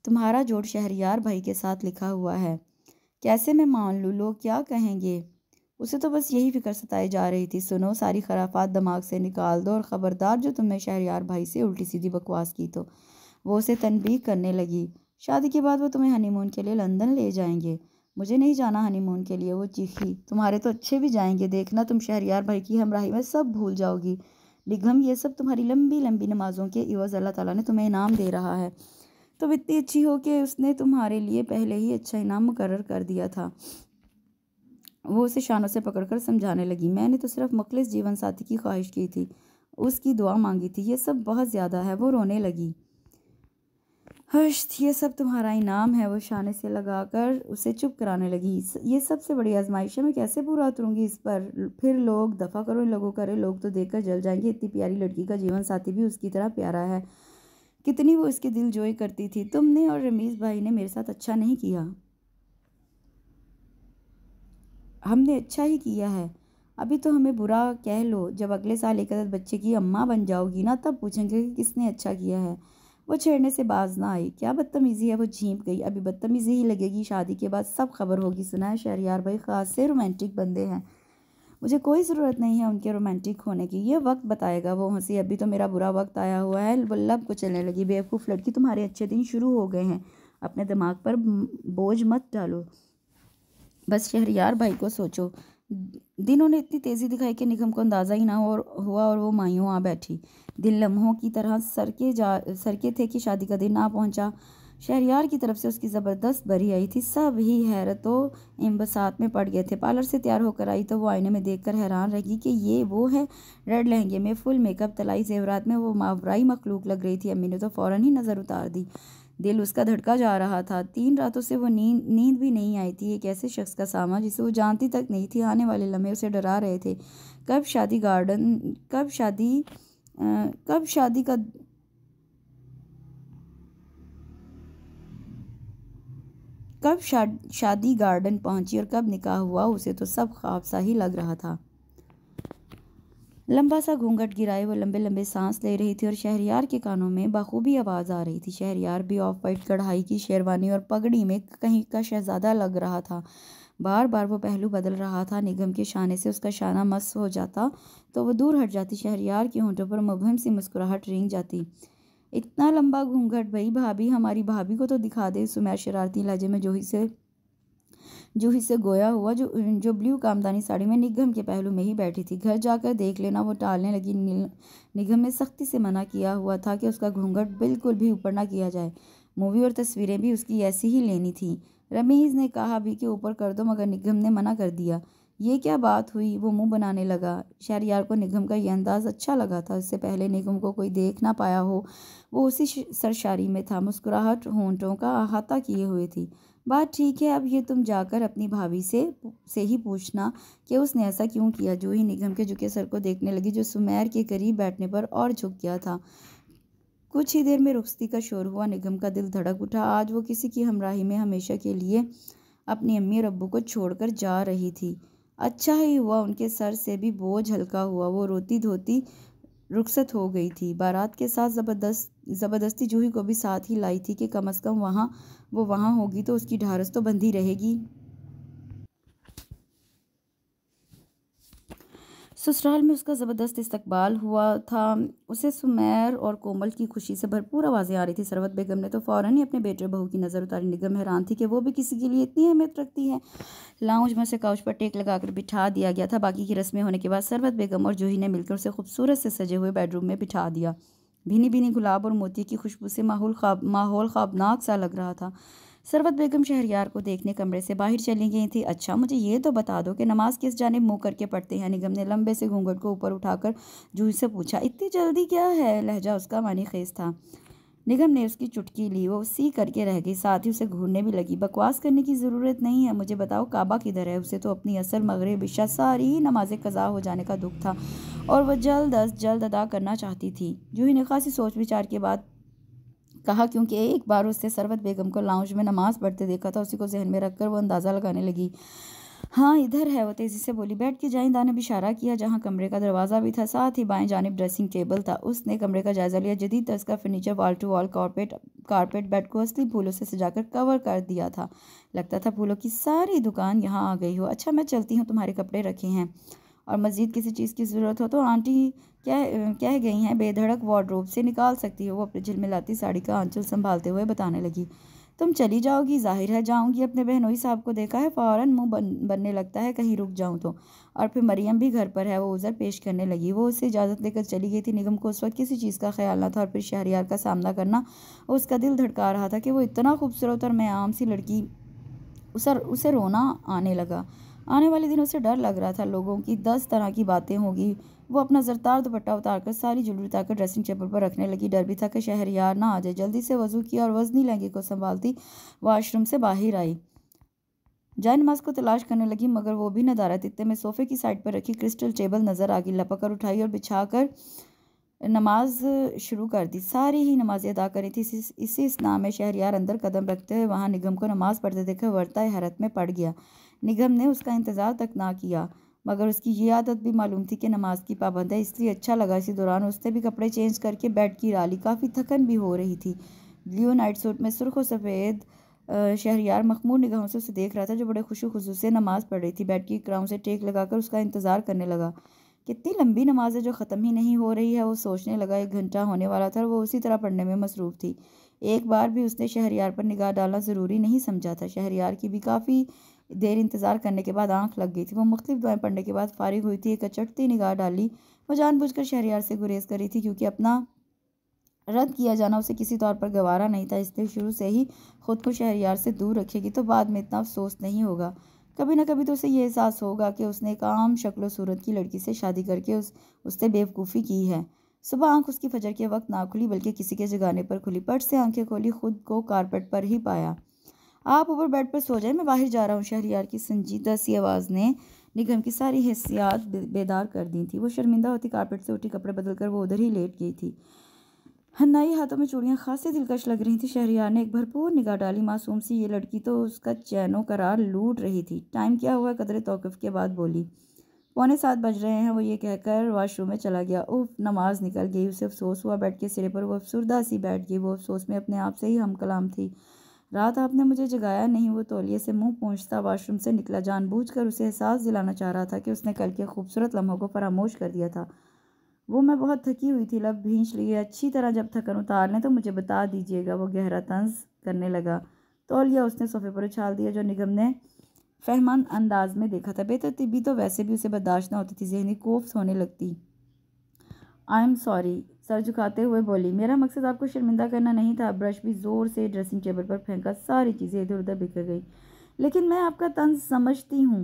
तुम्हारा जोड़ यार भाई के साथ लिखा हुआ है कैसे मैं मान लूँ लोग क्या कहेंगे उसे तो बस यही फिक्र सताई जा रही थी सुनो सारी खराफात दिमाग से निकाल दो और ख़बरदार जो तुमने यार भाई से उल्टी सीधी बकवास की तो वो उसे तनबीह करने लगी शादी के बाद वो तुम्हें हनीमून के लिए लंदन ले जाएंगे मुझे नहीं जाना हनीमून के लिए वो चीखी तुम्हारे तो अच्छे भी जाएंगे देखना तुम शहरियार भर की हमराही में सब भूल जाओगी निगम ये सब तुम्हारी लंबी लंबी नमाज़ों के इवज़ अल्लाह ताला ने तुम्हें इनाम दे रहा है तुम तो इतनी अच्छी हो कि उसने तुम्हारे लिए पहले ही अच्छा इनाम मुकर कर दिया था वो उसे शानों से कर समझाने लगी मैंने तो सिर्फ मुखलिस जीवन साथी की ख्वाहिश की थी उसकी दुआ मांगी थी ये सब बहुत ज़्यादा है वो रोने लगी हर्ष ये सब तुम्हारा इनाम है वो शाने से लगाकर उसे चुप कराने लगी ये सबसे बड़ी आजमाइश है मैं कैसे पूरा उतरूंगी इस पर फिर लोग दफ़ा करो इन लोगों करे लोग तो देखकर जल जाएंगे इतनी प्यारी लड़की का जीवन साथी भी उसकी तरह प्यारा है कितनी वो इसके दिल जोई करती थी तुमने और रमेश भाई ने मेरे साथ अच्छा नहीं किया हमने अच्छा ही किया है अभी तो हमें बुरा कह लो जब अगले साल एक बच्चे की अम्मा बन जाओगी ना तब पूछेंगे कि किसने अच्छा किया है वो छेड़ने से बाज ना आई क्या बदतमीज़ी है वो झीप गई अभी बदतमीज़ी ही लगेगी शादी के बाद सब खबर होगी सुना है यार भाई ख़ास से रोमांटिक बंदे हैं मुझे कोई ज़रूरत नहीं है उनके रोमांटिक होने की ये वक्त बताएगा वो हंसी अभी तो मेरा बुरा वक्त आया हुआ है वल्लभ को चलने लगी बेवकूफ़ लड़की तुम्हारे अच्छे दिन शुरू हो गए हैं अपने दिमाग पर बोझ मत डालो बस शहर यार भाई को सोचो दिनों ने इतनी तेज़ी दिखाई कि निगम को अंदाज़ा ही ना हो और हुआ और वो माइयों आ बैठी दिन लम्हों की तरह सर के जा सर के थे कि शादी का दिन ना पहुंचा शहरियार की तरफ से उसकी ज़बरदस्त बरी आई थी सब ही हैरत तो इम्बसात में पड़ गए थे पार्लर से तैयार होकर आई तो वो आईने में देखकर हैरान रही कि ये वो है रेड लहंगे में फुल मेकअप तलाई जेवरात में वो मावराई मखलूक लग रही थी अम्मी ने तो फ़ौरन ही नज़र उतार दी दिल उसका धड़का जा रहा था तीन रातों से वो नींद नींद भी नहीं आई थी एक ऐसे शख्स का सामान जिसे वो जानती तक नहीं थी आने वाले लम्हे उसे डरा रहे थे कब शादी गार्डन कब शादी आ, कब शादी का कब शा, शादी गार्डन पहुंची और कब निकाह हुआ उसे तो सब खाफ सा ही लग रहा था लंबा सा घूंघट गिराए वो लंबे लंबे सांस ले रही थी और शहरियार के कानों में बाखूबी आवाज़ आ रही थी शहरियार भी ऑफ वाइट कढ़ाई की शेरवानी और पगड़ी में कहीं का शहजादा लग रहा था बार बार वो पहलू बदल रहा था निगम के शाने से उसका शाना मस्त हो जाता तो वह दूर हट जाती शहरियार के होंठों पर मुबहम सी मुस्कुराहट रेंग जाती इतना लंबा घूंघट भाई भाभी हमारी भाभी को तो दिखा दे सुमैर शरारती लहजे में जोही से जो हिस्से गोया हुआ जो जो ब्लू कामदानी साड़ी में निगम के पहलू में ही बैठी थी घर जाकर देख लेना वो टालने लगी निगम ने सख्ती से मना किया हुआ था कि उसका घूंघट बिल्कुल भी ऊपर ना किया जाए मूवी और तस्वीरें भी उसकी ऐसी ही लेनी थी रमीज़ ने कहा भी कि ऊपर कर दो मगर निगम ने मना कर दिया ये क्या बात हुई वो मुंह बनाने लगा शहरियार को निगम का यह अंदाज़ अच्छा लगा था उससे पहले निगम को कोई देख ना पाया हो वो उसी सरशारी में था मुस्कुराहट होंठों का अहाता किए हुए थी बात ठीक है अब ये तुम जाकर अपनी भाभी से से ही पूछना कि उसने ऐसा क्यों किया जो ही निगम के झुके सर को देखने लगी जो सुमैर के करीब बैठने पर और झुक गया था कुछ ही देर में रुखती का शोर हुआ निगम का दिल धड़क उठा आज वो किसी की हमराही में हमेशा के लिए अपनी अम्मी और अबू को छोड़कर जा रही थी अच्छा ही हुआ उनके सर से भी बोझ हल्का हुआ वो रोती धोती रुखसत हो गई थी बारात के साथ ज़बरदस्त ज़बरदस्ती जूही को भी साथ ही लाई थी कि कम अज़ कम वहाँ वो वहाँ होगी तो उसकी ढारस तो बंधी रहेगी ससुराल में उसका ज़बरदस्त इस्तकबाल हुआ था उसे सुमैर और कोमल की खुशी से भरपूर आवाज़ें आ रही थी सरवत बेगम ने तो फ़ौर ही अपने बेटे बहू की नज़र उतारी निगम हैरान थी कि वो भी किसी के लिए इतनी अहमियत रखती है लाउंज में से काउच पर टेक लगाकर बिठा दिया गया था बाकी की रस्में होने के बाद सरवत बेगम और जूही ने मिलकर उसे खूबसूरत से सजे हुए बेडरूम में बिठा दिया भीनी भिनी गुलाब और मोती की खुशबू से माहौल खाब माहौल ख्वाबनाक सा लग रहा था सरवत बेगम शहरियार को देखने कमरे से बाहर चली गई थी अच्छा मुझे ये तो बता दो कि नमाज किस जाने मुँह करके पढ़ते हैं निगम ने लंबे से घूंघट को ऊपर उठाकर जूही से पूछा इतनी जल्दी क्या है लहजा उसका मानी खेज था निगम ने उसकी चुटकी ली वो सी करके रह गई साथ ही उसे घूरने भी लगी बकवास करने की ज़रूरत नहीं है मुझे बताओ काबा किधर है उसे तो अपनी असर मगरब इशा सारी ही कज़ा हो जाने का दुख था और वह जल्द अज जल्द अदा करना चाहती थी जूही ने खासी सोच विचार के बाद कहा क्योंकि एक बार उसने सरवत बेगम को लाउंज में नमाज़ पढ़ते देखा था उसी को जहन में रखकर वो अंदाज़ा लगाने लगी हाँ इधर है वो तेज़ी से बोली बैठ के जाइंदा ने इशारा किया जहाँ कमरे का दरवाज़ा भी था साथ ही बाएं जानब ड्रेसिंग टेबल था उसने कमरे का जायज़ा लिया जदीद तर्ज का furniture wall to wall carpet carpet bed को असली फूलों से सजाकर कवर कर दिया था लगता था फूलों की सारी दुकान यहाँ आ गई हो अच्छा मैं चलती हूँ तुम्हारे कपड़े रखे हैं और मज़ीद किसी चीज़ की ज़रूरत हो तो आंटी कह कह गई हैं बेधड़क वार्ड्रोब से निकाल सकती हो वो अपने झिलमिलाती साड़ी का आंचल संभालते हुए बताने लगी तुम चली जाओगी जाहिर है जाऊंगी अपने बहनोई साहब को देखा है फ़ौर मुंह बन बनने लगता है कहीं रुक जाऊं तो और फिर मरियम भी घर पर है वो उज़र पेश करने लगी वो उसे इजाज़त लेकर चली गई थी निगम को उस वक्त किसी चीज़ का ख्याल ना था और फिर शहरियार का सामना करना उसका दिल धड़का रहा था कि वो इतना खूबसूरत और मैं आम सी लड़की उसे उसे रोना आने लगा आने वाले दिनों से डर लग रहा था लोगों की दस तरह की बातें होगी वो अपना जरतार दुपट्टा उतार कर सारी ज्वेलरी उतार ड्रेसिंग टेबल पर रखने लगी डर भी था कि शहर यार ना आ जाए जल्दी से वजू किया और वजनी लहंगे को संभालती वाशरूम से बाहर आई जाय नमाज को तलाश करने लगी मगर वो भी नदारत इतने में सोफे की साइड पर रखी क्रिस्टल टेबल नज़र आ गई लपक कर उठाई और बिछा कर नमाज शुरू कर दी सारी ही नमाजें अदा करी थी इसी इस नाम में शहर यार अंदर कदम रखते हुए वहाँ निगम को नमाज़ पढ़ते देखकर वर्ता हैरत में पड़ गया निगम ने उसका इंतज़ार तक ना किया मगर उसकी ये आदत भी मालूम थी कि नमाज की पाबंद है इसलिए अच्छा लगा इसी दौरान उसने भी कपड़े चेंज करके बेड की राली काफ़ी थकन भी हो रही थी लियो नाइट सूट में सुरख व सफ़ेद शहरियार मखमूर निगाहों से उसे देख रहा था जो बड़े खुशी खुशी से नमाज़ पढ़ रही थी बेड की क्राउन से टेक लगाकर उसका इंतज़ार करने लगा कितनी लंबी नमाज है जो ख़त्म ही नहीं हो रही है वो सोचने लगा एक घंटा होने वाला था और वो उसी तरह पढ़ने में मसरूफ़ थी एक बार भी उसने शहरियार पर निगाह डालना ज़रूरी नहीं समझा था शहरियार की भी काफ़ी देर इंतज़ार करने के बाद आंख लग गई थी वो मुख्तलिफ दुआएं पढ़ने के बाद फारिग हुई थी एक अचटती निगाह डाली वो जानबूझकर शहरियार से गुरेज करी थी क्योंकि अपना रद्द किया जाना उसे किसी तौर पर गवारा नहीं था इसलिए शुरू से ही खुद को शहरियार से दूर रखेगी तो बाद में इतना अफसोस नहीं होगा कभी ना कभी तो उसे यह एहसास होगा कि उसने एक आम शक्ल सूरत की लड़की से शादी करके उस उससे बेवकूफ़ी की है सुबह आंख उसकी फजर के वक्त ना खुली बल्कि किसी के जगाने पर खुली पट से आंखें खोली खुद को कारपेट पर ही पाया आप ऊपर बेड पर सो जाए मैं बाहर जा रहा हूँ शहरियार की संजीदा सी आवाज़ ने निगम की सारी हैसियात बेदार कर दी थी वो शर्मिंदा होती कारपेट से उठी कपड़े बदल कर वो उधर ही लेट गई थी हन्नाई हाथों में चूड़ियाँ खासी दिलकश लग रही थी शहरियार ने एक भरपूर निगाह डाली मासूम सी ये लड़की तो उसका चैनों करार लूट रही थी टाइम क्या हुआ कदर तोकफ़ के बाद बोली पौने सात बज रहे हैं वो ये कहकर वाशरूम में चला गया उफ नमाज निकल गई उसे अफसोस हुआ बैठ के सिरे पर वो अफसरदा सी बैठ गई वो अफसोस में अपने आप से ही हम कलाम थी रात आपने मुझे जगाया नहीं वो तौलिए से मुंह पहुंचता वाशरूम से निकला जानबूझकर उसे एहसास दिलाना चाह रहा था कि उसने कल के खूबसूरत लम्हों को फरामोश कर दिया था वो मैं बहुत थकी हुई थी लब भींच लिए अच्छी तरह जब थकन उतार लें तो मुझे बता दीजिएगा वो गहरा तंज करने लगा तौलिया उसने सोफे पर उछाल दिया जो निगम ने फहमान अंदाज में देखा था तिबी तो वैसे भी उसे बर्दाश्त न होती थी जहनी कोफ्त होने लगती आई एम सॉरी सर झुकाते हुए बोली मेरा मकसद आपको शर्मिंदा करना नहीं था ब्रश भी ज़ोर से ड्रेसिंग टेबल पर फेंका सारी चीज़ें इधर उधर बिखर गई लेकिन मैं आपका तंज समझती हूँ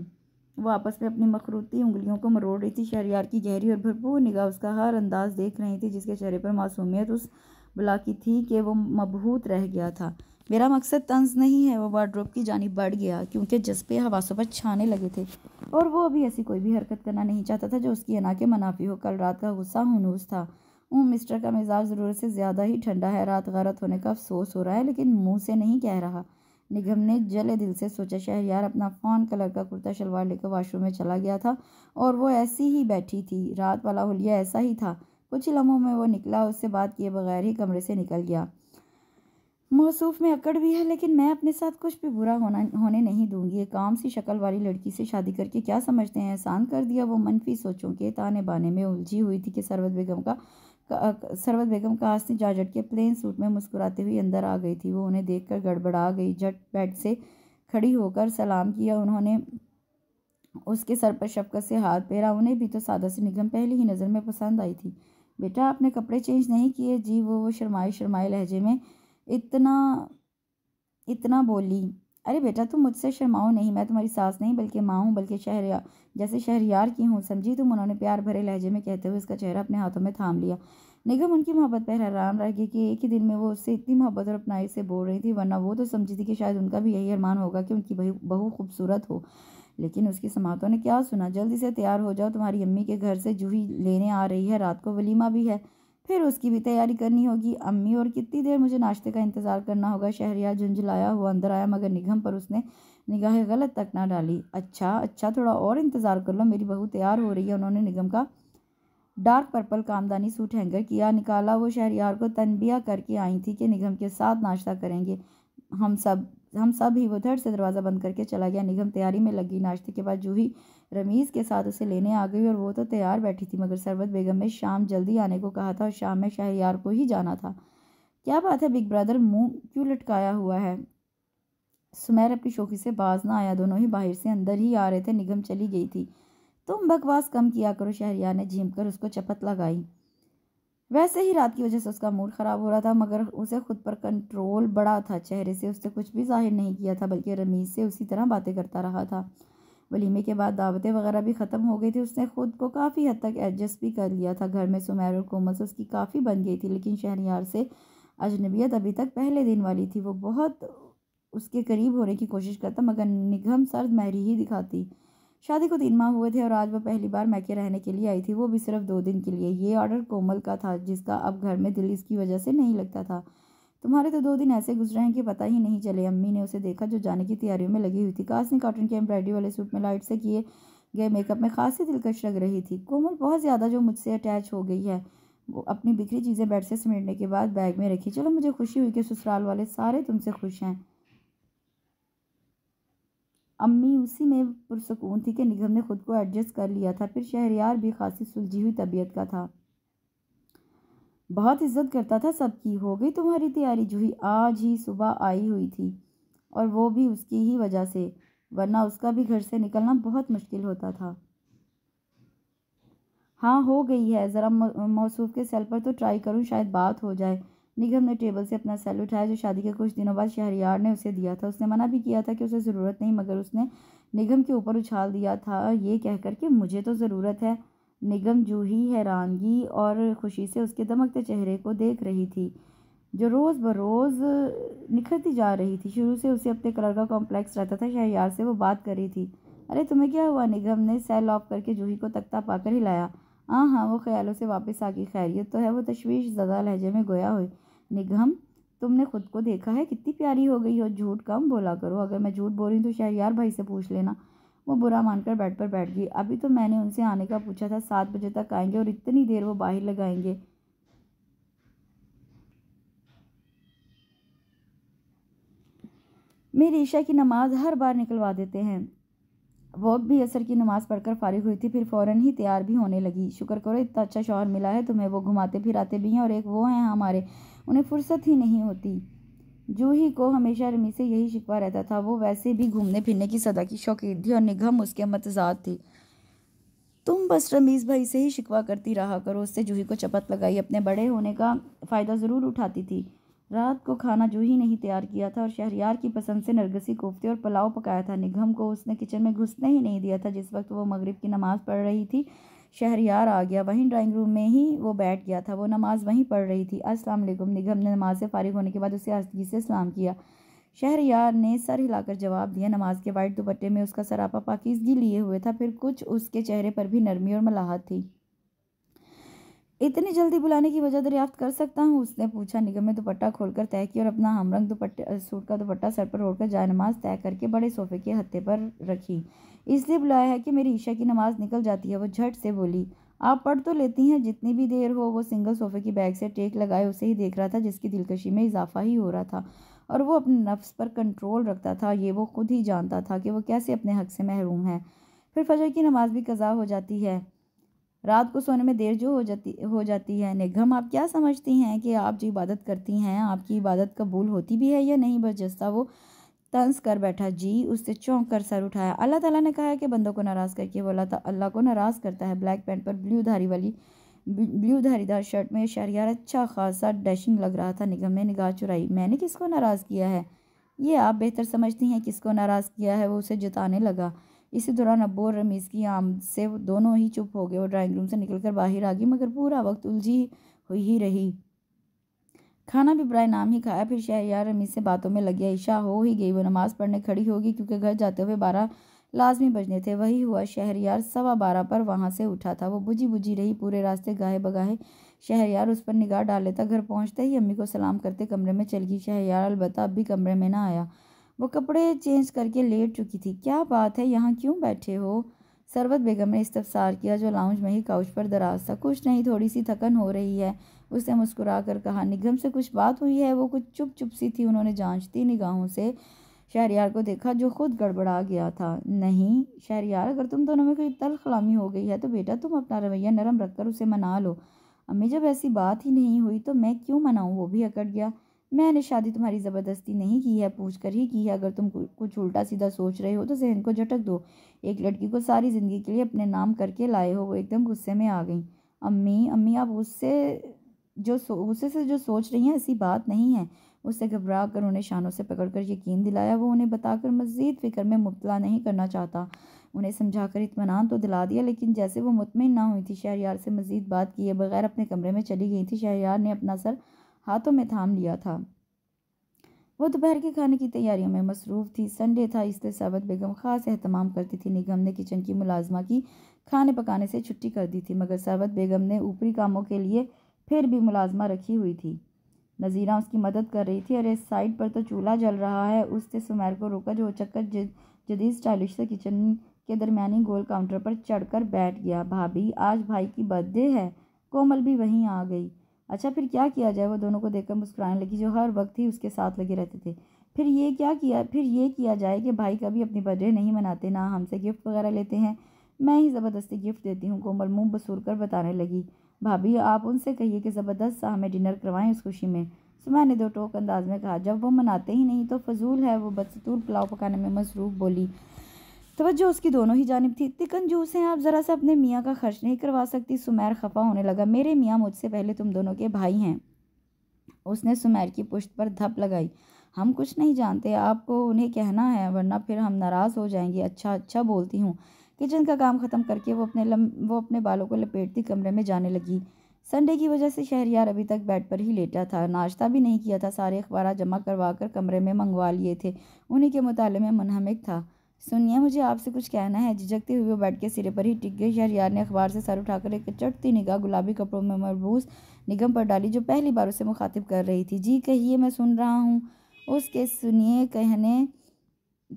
वो आपस में अपनी मखरूती उंगलियों को मरोड़ रही थी शहरियार की गहरी और भरपूर निगाह उसका हर अंदाज देख रही थी जिसके चेहरे पर मासूमियत उस बुला की थी कि वो मबहूत रह गया था मेरा मकसद तंज नहीं है वो वार्ड्रोप की जानी बढ़ गया क्योंकि जज्बे हवासों पर छाने लगे थे और वो अभी ऐसी कोई भी हरकत करना नहीं चाहता था जो उसकी अना के मनाफी हो कल रात का गुस्सा हनूस था हूँ मिस्टर का मिजाज ज़रूरत से ज़्यादा ही ठंडा है रात गारत होने का अफसोस हो रहा है लेकिन मुँह से नहीं कह रहा निगम ने जले दिल से सोचा शहर यार अपना फ़ौन कलर का कुर्ता शलवार लेकर वाशरूम में चला गया था और वो ऐसी ही बैठी थी रात वाला हुलिया ऐसा ही था कुछ लम्हों में वो निकला उससे बात किए बगैर ही कमरे से निकल गया मौसूफ में अकड़ भी है लेकिन मैं अपने साथ कुछ भी बुरा होना होने नहीं दूंगी एक काम सी शक्ल वाली लड़की से शादी करके क्या समझते हैं एहसान कर दिया वो मनफी सोचों के ताने बाने में उलझी हुई थी कि सरवत बेगम का सरवत बेगम कासनी जाजट के प्लेन सूट में मुस्कुराते हुए अंदर आ गई थी वो उन्हें कर गड़बड़ा गई झट बेड से खड़ी होकर सलाम किया उन्होंने उसके सर पर शफकत से हाथ पेरा उन्हें भी तो सादा सी निगम पहली ही नज़र में पसंद आई थी बेटा आपने कपड़े चेंज नहीं किए जी वो वो शर्माए शर्माए लहजे में इतना इतना बोली अरे बेटा तुम मुझसे शर्माओ नहीं मैं तुम्हारी सास नहीं बल्कि माँ हूँ बल्कि शहर जैसे शहर यार की हूँ समझी तुम उन्होंने प्यार भरे लहजे में कहते हुए उसका चेहरा अपने हाथों में थाम लिया निगम उनकी मोहब्बत पर हैरान रह गई कि एक ही दिन में वो उससे इतनी मोहब्बत और अपनाई से बोल रही थी वरना वो तो समझी थी कि शायद उनका भी यही अरमान होगा कि उनकी बहू खूबसूरत हो लेकिन उसकी समातों ने क्या सुना जल्दी से तैयार हो जाओ तुम्हारी अम्मी के घर से जूही लेने आ रही है रात को वलीमा भी है फिर उसकी भी तैयारी करनी होगी अम्मी और कितनी देर मुझे नाश्ते का इंतज़ार करना होगा शहरियार झुंझुलाया हुआ अंदर आया मगर निगम पर उसने निगाहें गलत तक ना डाली अच्छा अच्छा थोड़ा और इंतज़ार कर लो मेरी बहू तैयार हो रही है उन्होंने निगम का डार्क पर्पल कामदानी सूट हैंगर किया निकाला वो शहरियार को तनबिया करके आई थी कि निगम के साथ नाश्ता करेंगे हम सब हम सब ही वो धड़ से दरवाज़ा बंद करके चला गया निगम तैयारी में लगी नाश्ते के बाद जूही रमीज़ के साथ उसे लेने आ गई और वो तो तैयार बैठी थी मगर सरबत बेगम ने शाम जल्दी आने को कहा था और शाम में शहरियार को ही जाना था क्या बात है बिग ब्रदर मुंह क्यों लटकाया हुआ है सुमैर अपनी शोखी से बाज ना आया दोनों ही बाहर से अंदर ही आ रहे थे निगम चली गई थी तुम बकवास कम किया करो शहरियार ने झीम कर उसको चपत लगाई वैसे ही रात की वजह से उसका मूड ख़राब हो रहा था मगर उसे खुद पर कंट्रोल बड़ा था चेहरे से उसने कुछ भी जाहिर नहीं किया था बल्कि रमीज़ से उसी तरह बातें करता रहा था वलीमे के बाद दावतें वगैरह भी ख़त्म हो गई थी उसने ख़ुद को काफ़ी हद तक एडजस्ट भी कर लिया था घर में सुमैर और कोमल से उसकी काफ़ी बन गई थी लेकिन शहरियार से अजनबियत अभी तक पहले दिन वाली थी वो बहुत उसके करीब होने की कोशिश करता मगर निगम सर्द महरी ही दिखाती शादी को तीन माह हुए थे और आज वह पहली बार मैके रहने के लिए आई थी वो भी सिर्फ दो दिन के लिए ये ऑर्डर कोमल का था जिसका अब घर में दिल इसकी वजह से नहीं लगता था तुम्हारे तो दो दिन ऐसे गुजरे हैं कि पता ही नहीं चले अम्मी ने उसे देखा जो जाने की तैयारियों में लगी हुई थी कासनी ने कॉटन के एम्ब्रॉयडरी वाले सूट में लाइट से किए गए मेकअप में खासी दिलकश लग रही थी कोमल बहुत ज़्यादा जो मुझसे अटैच हो गई है वो अपनी बिखरी चीज़ें बेड से समेटने के बाद बैग में रखी चलो मुझे खुशी हुई कि ससुराल वाले सारे तुमसे खुश हैं अम्मी उसी में पुरसकून थी कि निगम ने खुद को एडजस्ट कर लिया था फिर शहरियार भी खासी सुलझी हुई तबीयत का था बहुत इज्जत करता था सबकी हो गई तुम्हारी तैयारी जूही आज ही सुबह आई हुई थी और वो भी उसकी ही वजह से वरना उसका भी घर से निकलना बहुत मुश्किल होता था हाँ हो गई है ज़रा मौसू के सेल पर तो ट्राई करूँ शायद बात हो जाए निगम ने टेबल से अपना सेल उठाया जो शादी के कुछ दिनों बाद शहरियार ने उसे दिया था उसने मना भी किया था कि उसे ज़रूरत नहीं मगर उसने निगम के ऊपर उछाल दिया था ये कहकर कि मुझे तो ज़रूरत है निगम जूही हैरानगी और खुशी से उसके दमकते चेहरे को देख रही थी जो रोज़ बरोज़ निखरती जा रही थी शुरू से उसे अपने कलर का कॉम्प्लेक्स रहता था शहयार से वो बात कर रही थी अरे तुम्हें क्या हुआ निगम ने सेल ऑफ करके जूही को तख्ता पाकर हिलाया हाँ हाँ वो ख्यालों से वापस आ गई खैरियत तो है वो तशवीश ज़दा लहजे में गोया हुई निगम तुमने खुद को देखा है कितनी प्यारी हो गई हो झूठ कम बोला करो अगर मैं झूठ बोल रही हूँ तो शहर भाई से पूछ लेना वो बुरा मानकर बेड पर बैठ गई अभी तो मैंने उनसे आने का पूछा था सात बजे तक आएंगे और इतनी देर वो बाहर लगाएंगे मेरी ईशा की नमाज़ हर बार निकलवा देते हैं वॉक भी असर की नमाज़ पढ़कर फारिग हुई थी फिर फ़ौरन ही तैयार भी होने लगी शुक्र करो इतना अच्छा शौहर मिला है तुम्हें वो घुमाते फिराते भी हैं और एक वो हैं हमारे उन्हें फुर्सत ही नहीं होती जूही को हमेशा रमी से यही शिकवा रहता था वो वैसे भी घूमने फिरने की सदा की शौकीन थी और निगम उसके मतजाद थी तुम बस रमीज़ भाई से ही शिकवा करती रहा करो उससे जूही को चपत लगाई अपने बड़े होने का फ़ायदा ज़रूर उठाती थी रात को खाना जूही ने ही तैयार किया था और शहरियार की पसंद से नरगसी कोफ्ते और पुलाव पकाया था निगम को उसने किचन में घुसने ही नहीं दिया था जिस वक्त वो मगरिब की नमाज़ पढ़ रही थी यार आ गया वहीं ड्राइंग रूम में ही वो बैठ गया था वो नमाज़ वहीं पढ़ रही थी अस्सलाम वालेकुम निगम ने नमाज से फारिग होने के बाद उसे आस्तगी से सलाम किया यार ने सर हिलाकर जवाब दिया नमाज के वाइट दुपट्टे में उसका सरापा पाकिजगी लिए हुए था फिर कुछ उसके चेहरे पर भी नरमी और मलाहत थी इतनी जल्दी बुलाने की वजह दरियाफ्त कर सकता हूँ उसने पूछा निगम ने दुपट्टा खोलकर तय किया और अपना हमरंग दुपट्टे सूट का दुपट्टा सर पर ओढ़कर जाए नमाज तय करके बड़े सोफे के हत्थे पर रखी इसलिए बुलाया है कि मेरी ईशा की नमाज निकल जाती है वो झट से बोली आप पढ़ तो लेती हैं जितनी भी देर हो वो सिंगल सोफे की बैग से टेक लगाए उसे ही देख रहा था जिसकी दिलकशी में इजाफा ही हो रहा था और वो अपने नफ्स पर कंट्रोल रखता था ये वो खुद ही जानता था कि वो कैसे अपने हक से महरूम है फिर फजर की नमाज भी कज़ा हो जाती है रात को सोने में देर जो हो जाती हो जाती है निगम आप क्या समझती हैं कि आप जो इबादत करती हैं आपकी इबादत कबूल होती भी है या नहीं बस जस्ता वो तंस कर बैठा जी उससे चौंक कर सर उठाया अल्लाह ताला ने कहा है कि बंदों को नाराज़ करके वो अल्लाह अल्लाह को नाराज़ करता है ब्लैक पैंट पर ब्लू धारी वाली ब्लू धारीदार शर्ट में शहरियार अच्छा खासा डैशिंग लग रहा था निगम ने निगाह चुराई मैंने किसको नाराज़ किया है ये आप बेहतर समझती हैं किसको नाराज़ किया है वो उसे जताने लगा इसी दौरान अब्बू और रमीज़ की आमद से दोनों ही चुप हो गए और ड्राइंग रूम से निकलकर बाहर आ गई मगर पूरा वक्त उलझी हुई ही रही खाना भी ब्राय नाम ही खाया फिर शहर रमीज़ से बातों में लग गया ईशा हो ही गई वो नमाज़ पढ़ने खड़ी होगी क्योंकि घर जाते हुए बारह लाजमी बजने थे वही हुआ शहर यार सवा बारह पर वहाँ से उठा था वो बुझी बुझी रही पूरे रास्ते गाहे बगाहे यार उस पर निगाह डाल लेता घर पहुँचते ही अम्मी को सलाम करते कमरे में चल गई यार अलबत्त अब भी कमरे में ना आया वो कपड़े चेंज करके लेट चुकी थी क्या बात है यहाँ क्यों बैठे हो सरबत बेगम ने इस्तफसार किया जो लाउंज में ही काउच पर दराज था कुछ नहीं थोड़ी सी थकन हो रही है उसने मुस्कुरा कर कहा निगम से कुछ बात हुई है वो कुछ चुप चुप सी थी उन्होंने जांचती निगाहों से शहरियार को देखा जो खुद गड़बड़ा गया था नहीं शहरियार अगर तुम दोनों में कोई खलामी हो गई है तो बेटा तुम अपना रवैया नरम रखकर उसे मना लो अम्मी जब ऐसी बात ही नहीं हुई तो मैं क्यों मनाऊँ वो भी अकड़ गया मैंने शादी तुम्हारी ज़बरदस्ती नहीं की है पूछ कर ही की है अगर तुम कुछ उल्टा सीधा सोच रहे हो तो जहन को झटक दो एक लड़की को सारी ज़िंदगी के लिए अपने नाम करके लाए हो वो एकदम गुस्से में आ गई अम्मी अम्मी आप उससे जो गुस्से से जो सोच रही हैं ऐसी बात नहीं है उससे घबरा कर उन्हें शानों से पकड़ कर यकीन दिलाया वो उन्हें बताकर मज़ीद फ़िक्र में मुबला नहीं करना चाहता उन्हें समझा कर इतमान तो दिला दिया लेकिन जैसे वो मुतमिन ना हुई थी शहरियार से मज़ीद बात किए बगैर अपने कमरे में चली गई थी शहरियार ने अपना सर हाथों में थाम लिया था वो दोपहर के खाने की तैयारियों में मसरूफ़ थी संडे था इसलिए साबत बेगम ख़ास अहतमाम करती थी निगम ने किचन की मुलाजमा की खाने पकाने से छुट्टी कर दी थी मगर साबत बेगम ने ऊपरी कामों के लिए फिर भी मुलाजमा रखी हुई थी नज़ीरा उसकी मदद कर रही थी और इस साइड पर तो चूल्हा जल रहा है उससे सुमैर को रोका जो चक्कर जदीद स्टाइलिश से किचन के दरमियानी गोल काउंटर पर चढ़कर बैठ गया भाभी आज भाई की बर्थडे है कोमल भी वहीं आ गई अच्छा फिर क्या किया जाए वो दोनों को देखकर मुस्कुराने लगी जो हर वक्त ही उसके साथ लगे रहते थे फिर ये क्या किया फिर ये किया जाए कि भाई कभी अपनी बर्थडे नहीं मनाते ना हमसे गिफ्ट वगैरह लेते हैं मैं ही ज़बरदस्ती गिफ्ट देती हूँ कोमल मुँह बसूर कर बताने लगी भाभी आप उनसे कहिए कि ज़बरदस्त सा हमें डिनर करवाएं उस खुशी में सो मैंने दो टोक अंदाज में कहा जब वो मनाते ही नहीं तो फजूल है वो बदस्तूर पुलाव पकाने में मसरूफ़ बोली तोज्जो उसकी दोनों ही जानब थी तिकन कंजूस हैं आप ज़रा सा अपने मियाँ का खर्च नहीं करवा सकती सुमैर खफा होने लगा मेरे मियाँ मुझसे पहले तुम दोनों के भाई हैं उसने सुमैर की पुश्त पर धप लगाई हम कुछ नहीं जानते आपको उन्हें कहना है वरना फिर हम नाराज़ हो जाएंगे अच्छा अच्छा बोलती हूँ किचन का काम ख़त्म करके वो अपने लम वो अपने बालों को लपेटती कमरे में जाने लगी संडे की वजह से शहरियार अभी तक बेड पर ही लेटा था नाश्ता भी नहीं किया था सारे अखबार जमा करवा कर कमरे में मंगवा लिए थे उन्हीं के मुताले में मनहमिक था सुनिए मुझे आपसे कुछ कहना है झिझकते हुए बैठ के सिरे पर ही टिक गई शहरियार ने अखबार से सर उठाकर एक चटती निगाह गुलाबी कपड़ों में मरबूस निगम पर डाली जो पहली बार उसे मुखातिब कर रही थी जी कहिए मैं सुन रहा हूँ उसके सुनिए कहने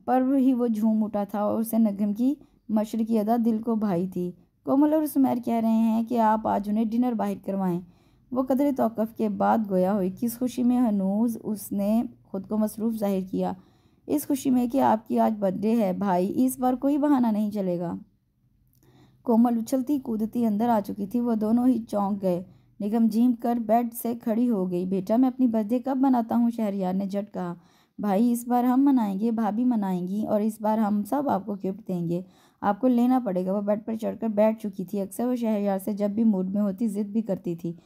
पर ही वो झूम उठा था और उसे नगम की मशर की अदा दिल को भाई थी कोमल और सुमैर कह रहे हैं कि आप आज उन्हें डिनर बाहर करवाएं वो कदर तोकफ़ के बाद गोया हुई किस खुशी में हनूज उसने खुद को मसरूफ़ जाहिर किया इस खुशी में कि आपकी आज बर्थडे है भाई इस बार कोई बहाना नहीं चलेगा कोमल उछलती कूदती अंदर आ चुकी थी वह दोनों ही चौंक गए निगम जीम कर बेड से खड़ी हो गई बेटा मैं अपनी बर्थडे कब मनाता हूँ शहरियार ने झट कहा भाई इस बार हम मनाएंगे भाभी मनाएंगी और इस बार हम सब आपको गिफ्ट देंगे आपको लेना पड़ेगा वह बेड पर चढ़कर बैठ चुकी थी अक्सर वह शहरियार से जब भी मूड में होती जिद भी करती थी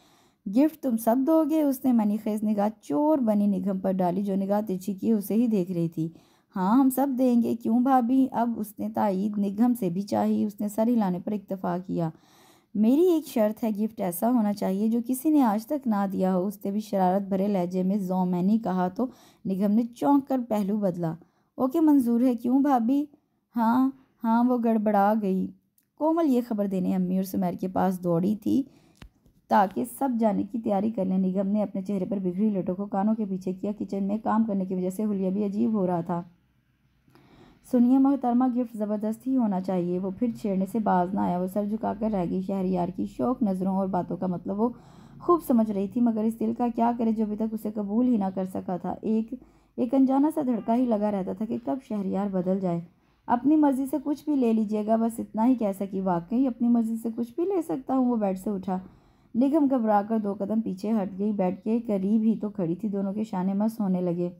गिफ्ट तुम सब दोगे उसने मनी खेज निगाह चोर बनी निगम पर डाली जो निगाह तिरछी की उसे ही देख रही थी हाँ हम सब देंगे क्यों भाभी अब उसने तायद निगम से भी चाहिए उसने सर हिलाने पर इतफ़ा किया मेरी एक शर्त है गिफ्ट ऐसा होना चाहिए जो किसी ने आज तक ना दिया हो उसने भी शरारत भरे लहजे में जो मैनी कहा तो निगम ने चौंक कर पहलू बदला ओके मंजूर है क्यों भाभी हाँ हाँ वो गड़बड़ा गई कोमल ये खबर देने अम्मी और सुमैर के पास दौड़ी थी ताकि सब जाने की तैयारी कर लें निगम ने अपने चेहरे पर बिखरी लटों को कानों के पीछे किया किचन में काम करने की वजह से हुलिया भी अजीब हो रहा था सुनिए मोहतरमा गिफ्ट ज़बरदस्त ही होना चाहिए वो फिर छेड़ने से बाज ना आया वो सर झुका कर रह गई शहरियार की शौक नज़रों और बातों का मतलब वो खूब समझ रही थी मगर इस दिल का क्या करे जो अभी तक उसे कबूल ही ना कर सका था एक एक अनजाना सा धड़का ही लगा रहता था कि कब शहरियार बदल जाए अपनी मर्ज़ी से कुछ भी ले लीजिएगा बस इतना ही कह सकी वाकई अपनी मर्ज़ी से कुछ भी ले सकता हूँ वो बेड से उठा निगम घबरा कर दो कदम पीछे हट गई बैठ के करीब ही तो खड़ी थी दोनों के शाने मस्त होने लगे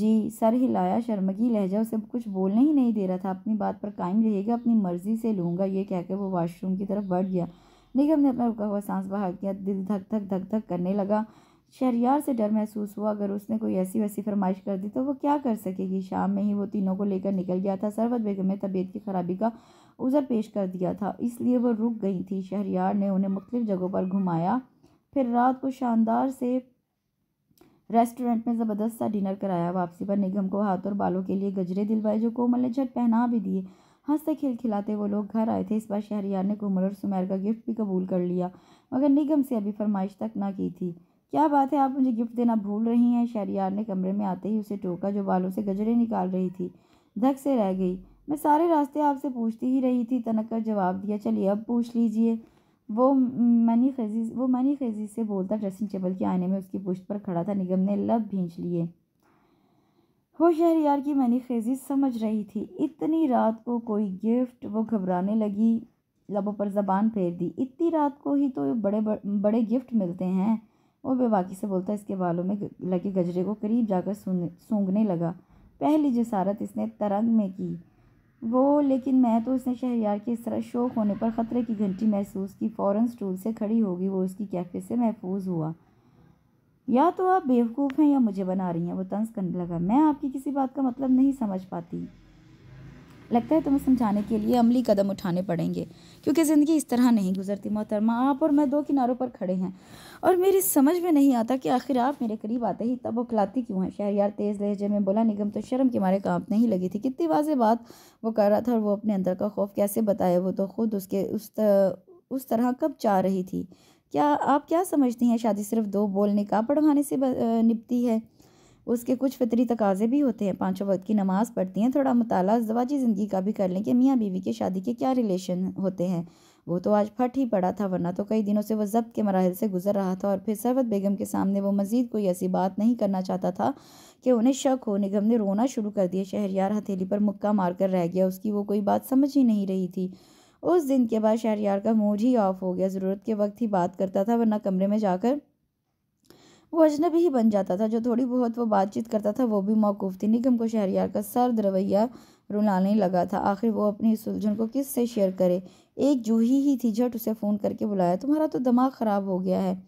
जी सर हिलाया शर्मगी लहजा उसे कुछ बोलने ही नहीं दे रहा था अपनी बात पर कायम रहेगा अपनी मर्जी से लूँगा ये कहकर वो वॉशरूम की तरफ बढ़ गया निगम ने अपना रुका हुआ सांस बाहर किया दिल धक धक धक धक करने लगा शहरियार से डर महसूस हुआ अगर उसने कोई ऐसी वैसी फरमाइश कर दी तो वो क्या कर सकेगी शाम में ही वो तीनों को लेकर निकल गया था सरवत बेगम में तबीयत की खराबी का उज़र पेश कर दिया था इसलिए वह रुक गई थी शहरियार ने उन्हें मुख्तु जगहों पर घुमाया फिर रात को शानदार से रेस्टोरेंट में ज़बरदस्त सा डिनर कराया वापसी पर निगम को हाथ और बालों के लिए गजरे दिलवाए जो कोमल ने झट पहना भी दिए हंसते खिल खिलाते वो लोग घर आए थे इस बार शहरियार ने कोमल और सुमैर का गिफ्ट भी कबूल कर लिया मगर निगम से अभी फरमाइश तक ना की थी क्या बात है आप मुझे गिफ्ट देना भूल रही हैं शहरियार ने कमरे में आते ही उसे टोका जो बालों से गजरे निकाल रही थी धक से रह गई मैं सारे रास्ते आपसे पूछती ही रही थी तनक कर जवाब दिया चलिए अब पूछ लीजिए वो मनी खेजी वो मनी खेजी से बोलता ड्रेसिंग टेबल के आने में उसकी पुष्ट पर खड़ा था निगम ने लब भींच लिए वो यार की मनी खेजी समझ रही थी इतनी रात को कोई गिफ्ट वो घबराने लगी लबों पर जबान फेर दी इतनी रात को ही तो बड़े बड़े गिफ्ट मिलते हैं वो बेबाकी से बोलता इसके बालों में लगे गजरे को करीब जाकर सूंघने लगा पहली जसारत इसने तरंग में की वो लेकिन मैं तो उसने शहरियार के इस तरह शोक होने पर ख़तरे की घंटी महसूस की फ़ौरन स्टूल से खड़ी होगी वो उसकी कैफे से महफूज हुआ या तो आप बेवकूफ़ हैं या मुझे बना रही हैं वो तंज करने लगा मैं आपकी किसी बात का मतलब नहीं समझ पाती लगता है तुम्हें समझाने के लिए अमली कदम उठाने पड़ेंगे क्योंकि ज़िंदगी इस तरह नहीं गुजरती मोहतरमा आप और मैं दो किनारों पर खड़े हैं और मेरी समझ में नहीं आता कि आखिर आप मेरे करीब आते ही तब उखलाती क्यों हैं शहर यार तेज़ लहजे में बोला निगम तो शर्म के मारे कांपने नहीं लगी थी कितनी वाज बात वो कर रहा था और वो अपने अंदर का खौफ कैसे बताए वो तो खुद उसके उस त, उस तरह कब चाह रही थी क्या आप क्या समझती हैं शादी सिर्फ दो बोलने का पढ़वाने से निपती है उसके कुछ फितरी तकाजे भी होते हैं पाँचों वक्त की नमाज़ पढ़ती हैं थोड़ा मताल जवाजी ज़िंदगी का भी कर लें कि मियाँ बीवी की शादी के क्या रिलेशन होते हैं वो तो आज फट ही पड़ा था वरना तो कई दिनों से वह जब्त के मराहल से गुजर रहा था और फिर सरवत बेगम के सामने वो मज़ीद कोई ऐसी बात नहीं करना चाहता था कि उन्हें शक हो निगम ने रोना शुरू कर दिया शहर यार हथेली पर मुक्का मार कर रह गया उसकी वो कोई बात समझ ही नहीं रही थी उस दिन के बाद शहर यार का मूड ही ऑफ हो गया ज़रूरत के वक्त ही बात करता था वरना कमरे में जाकर वो अजनबी ही बन जाता था जो थोड़ी बहुत वो बातचीत करता था वो भी मौकूफ़ थी निगम को शहरियार का सर्द रवैया रुलाने लगा था आखिर वो अपनी इस उलझन को किस से शेयर करे एक जूही ही थी झट उसे फ़ोन करके बुलाया तुम्हारा तो दिमाग ख़राब हो गया है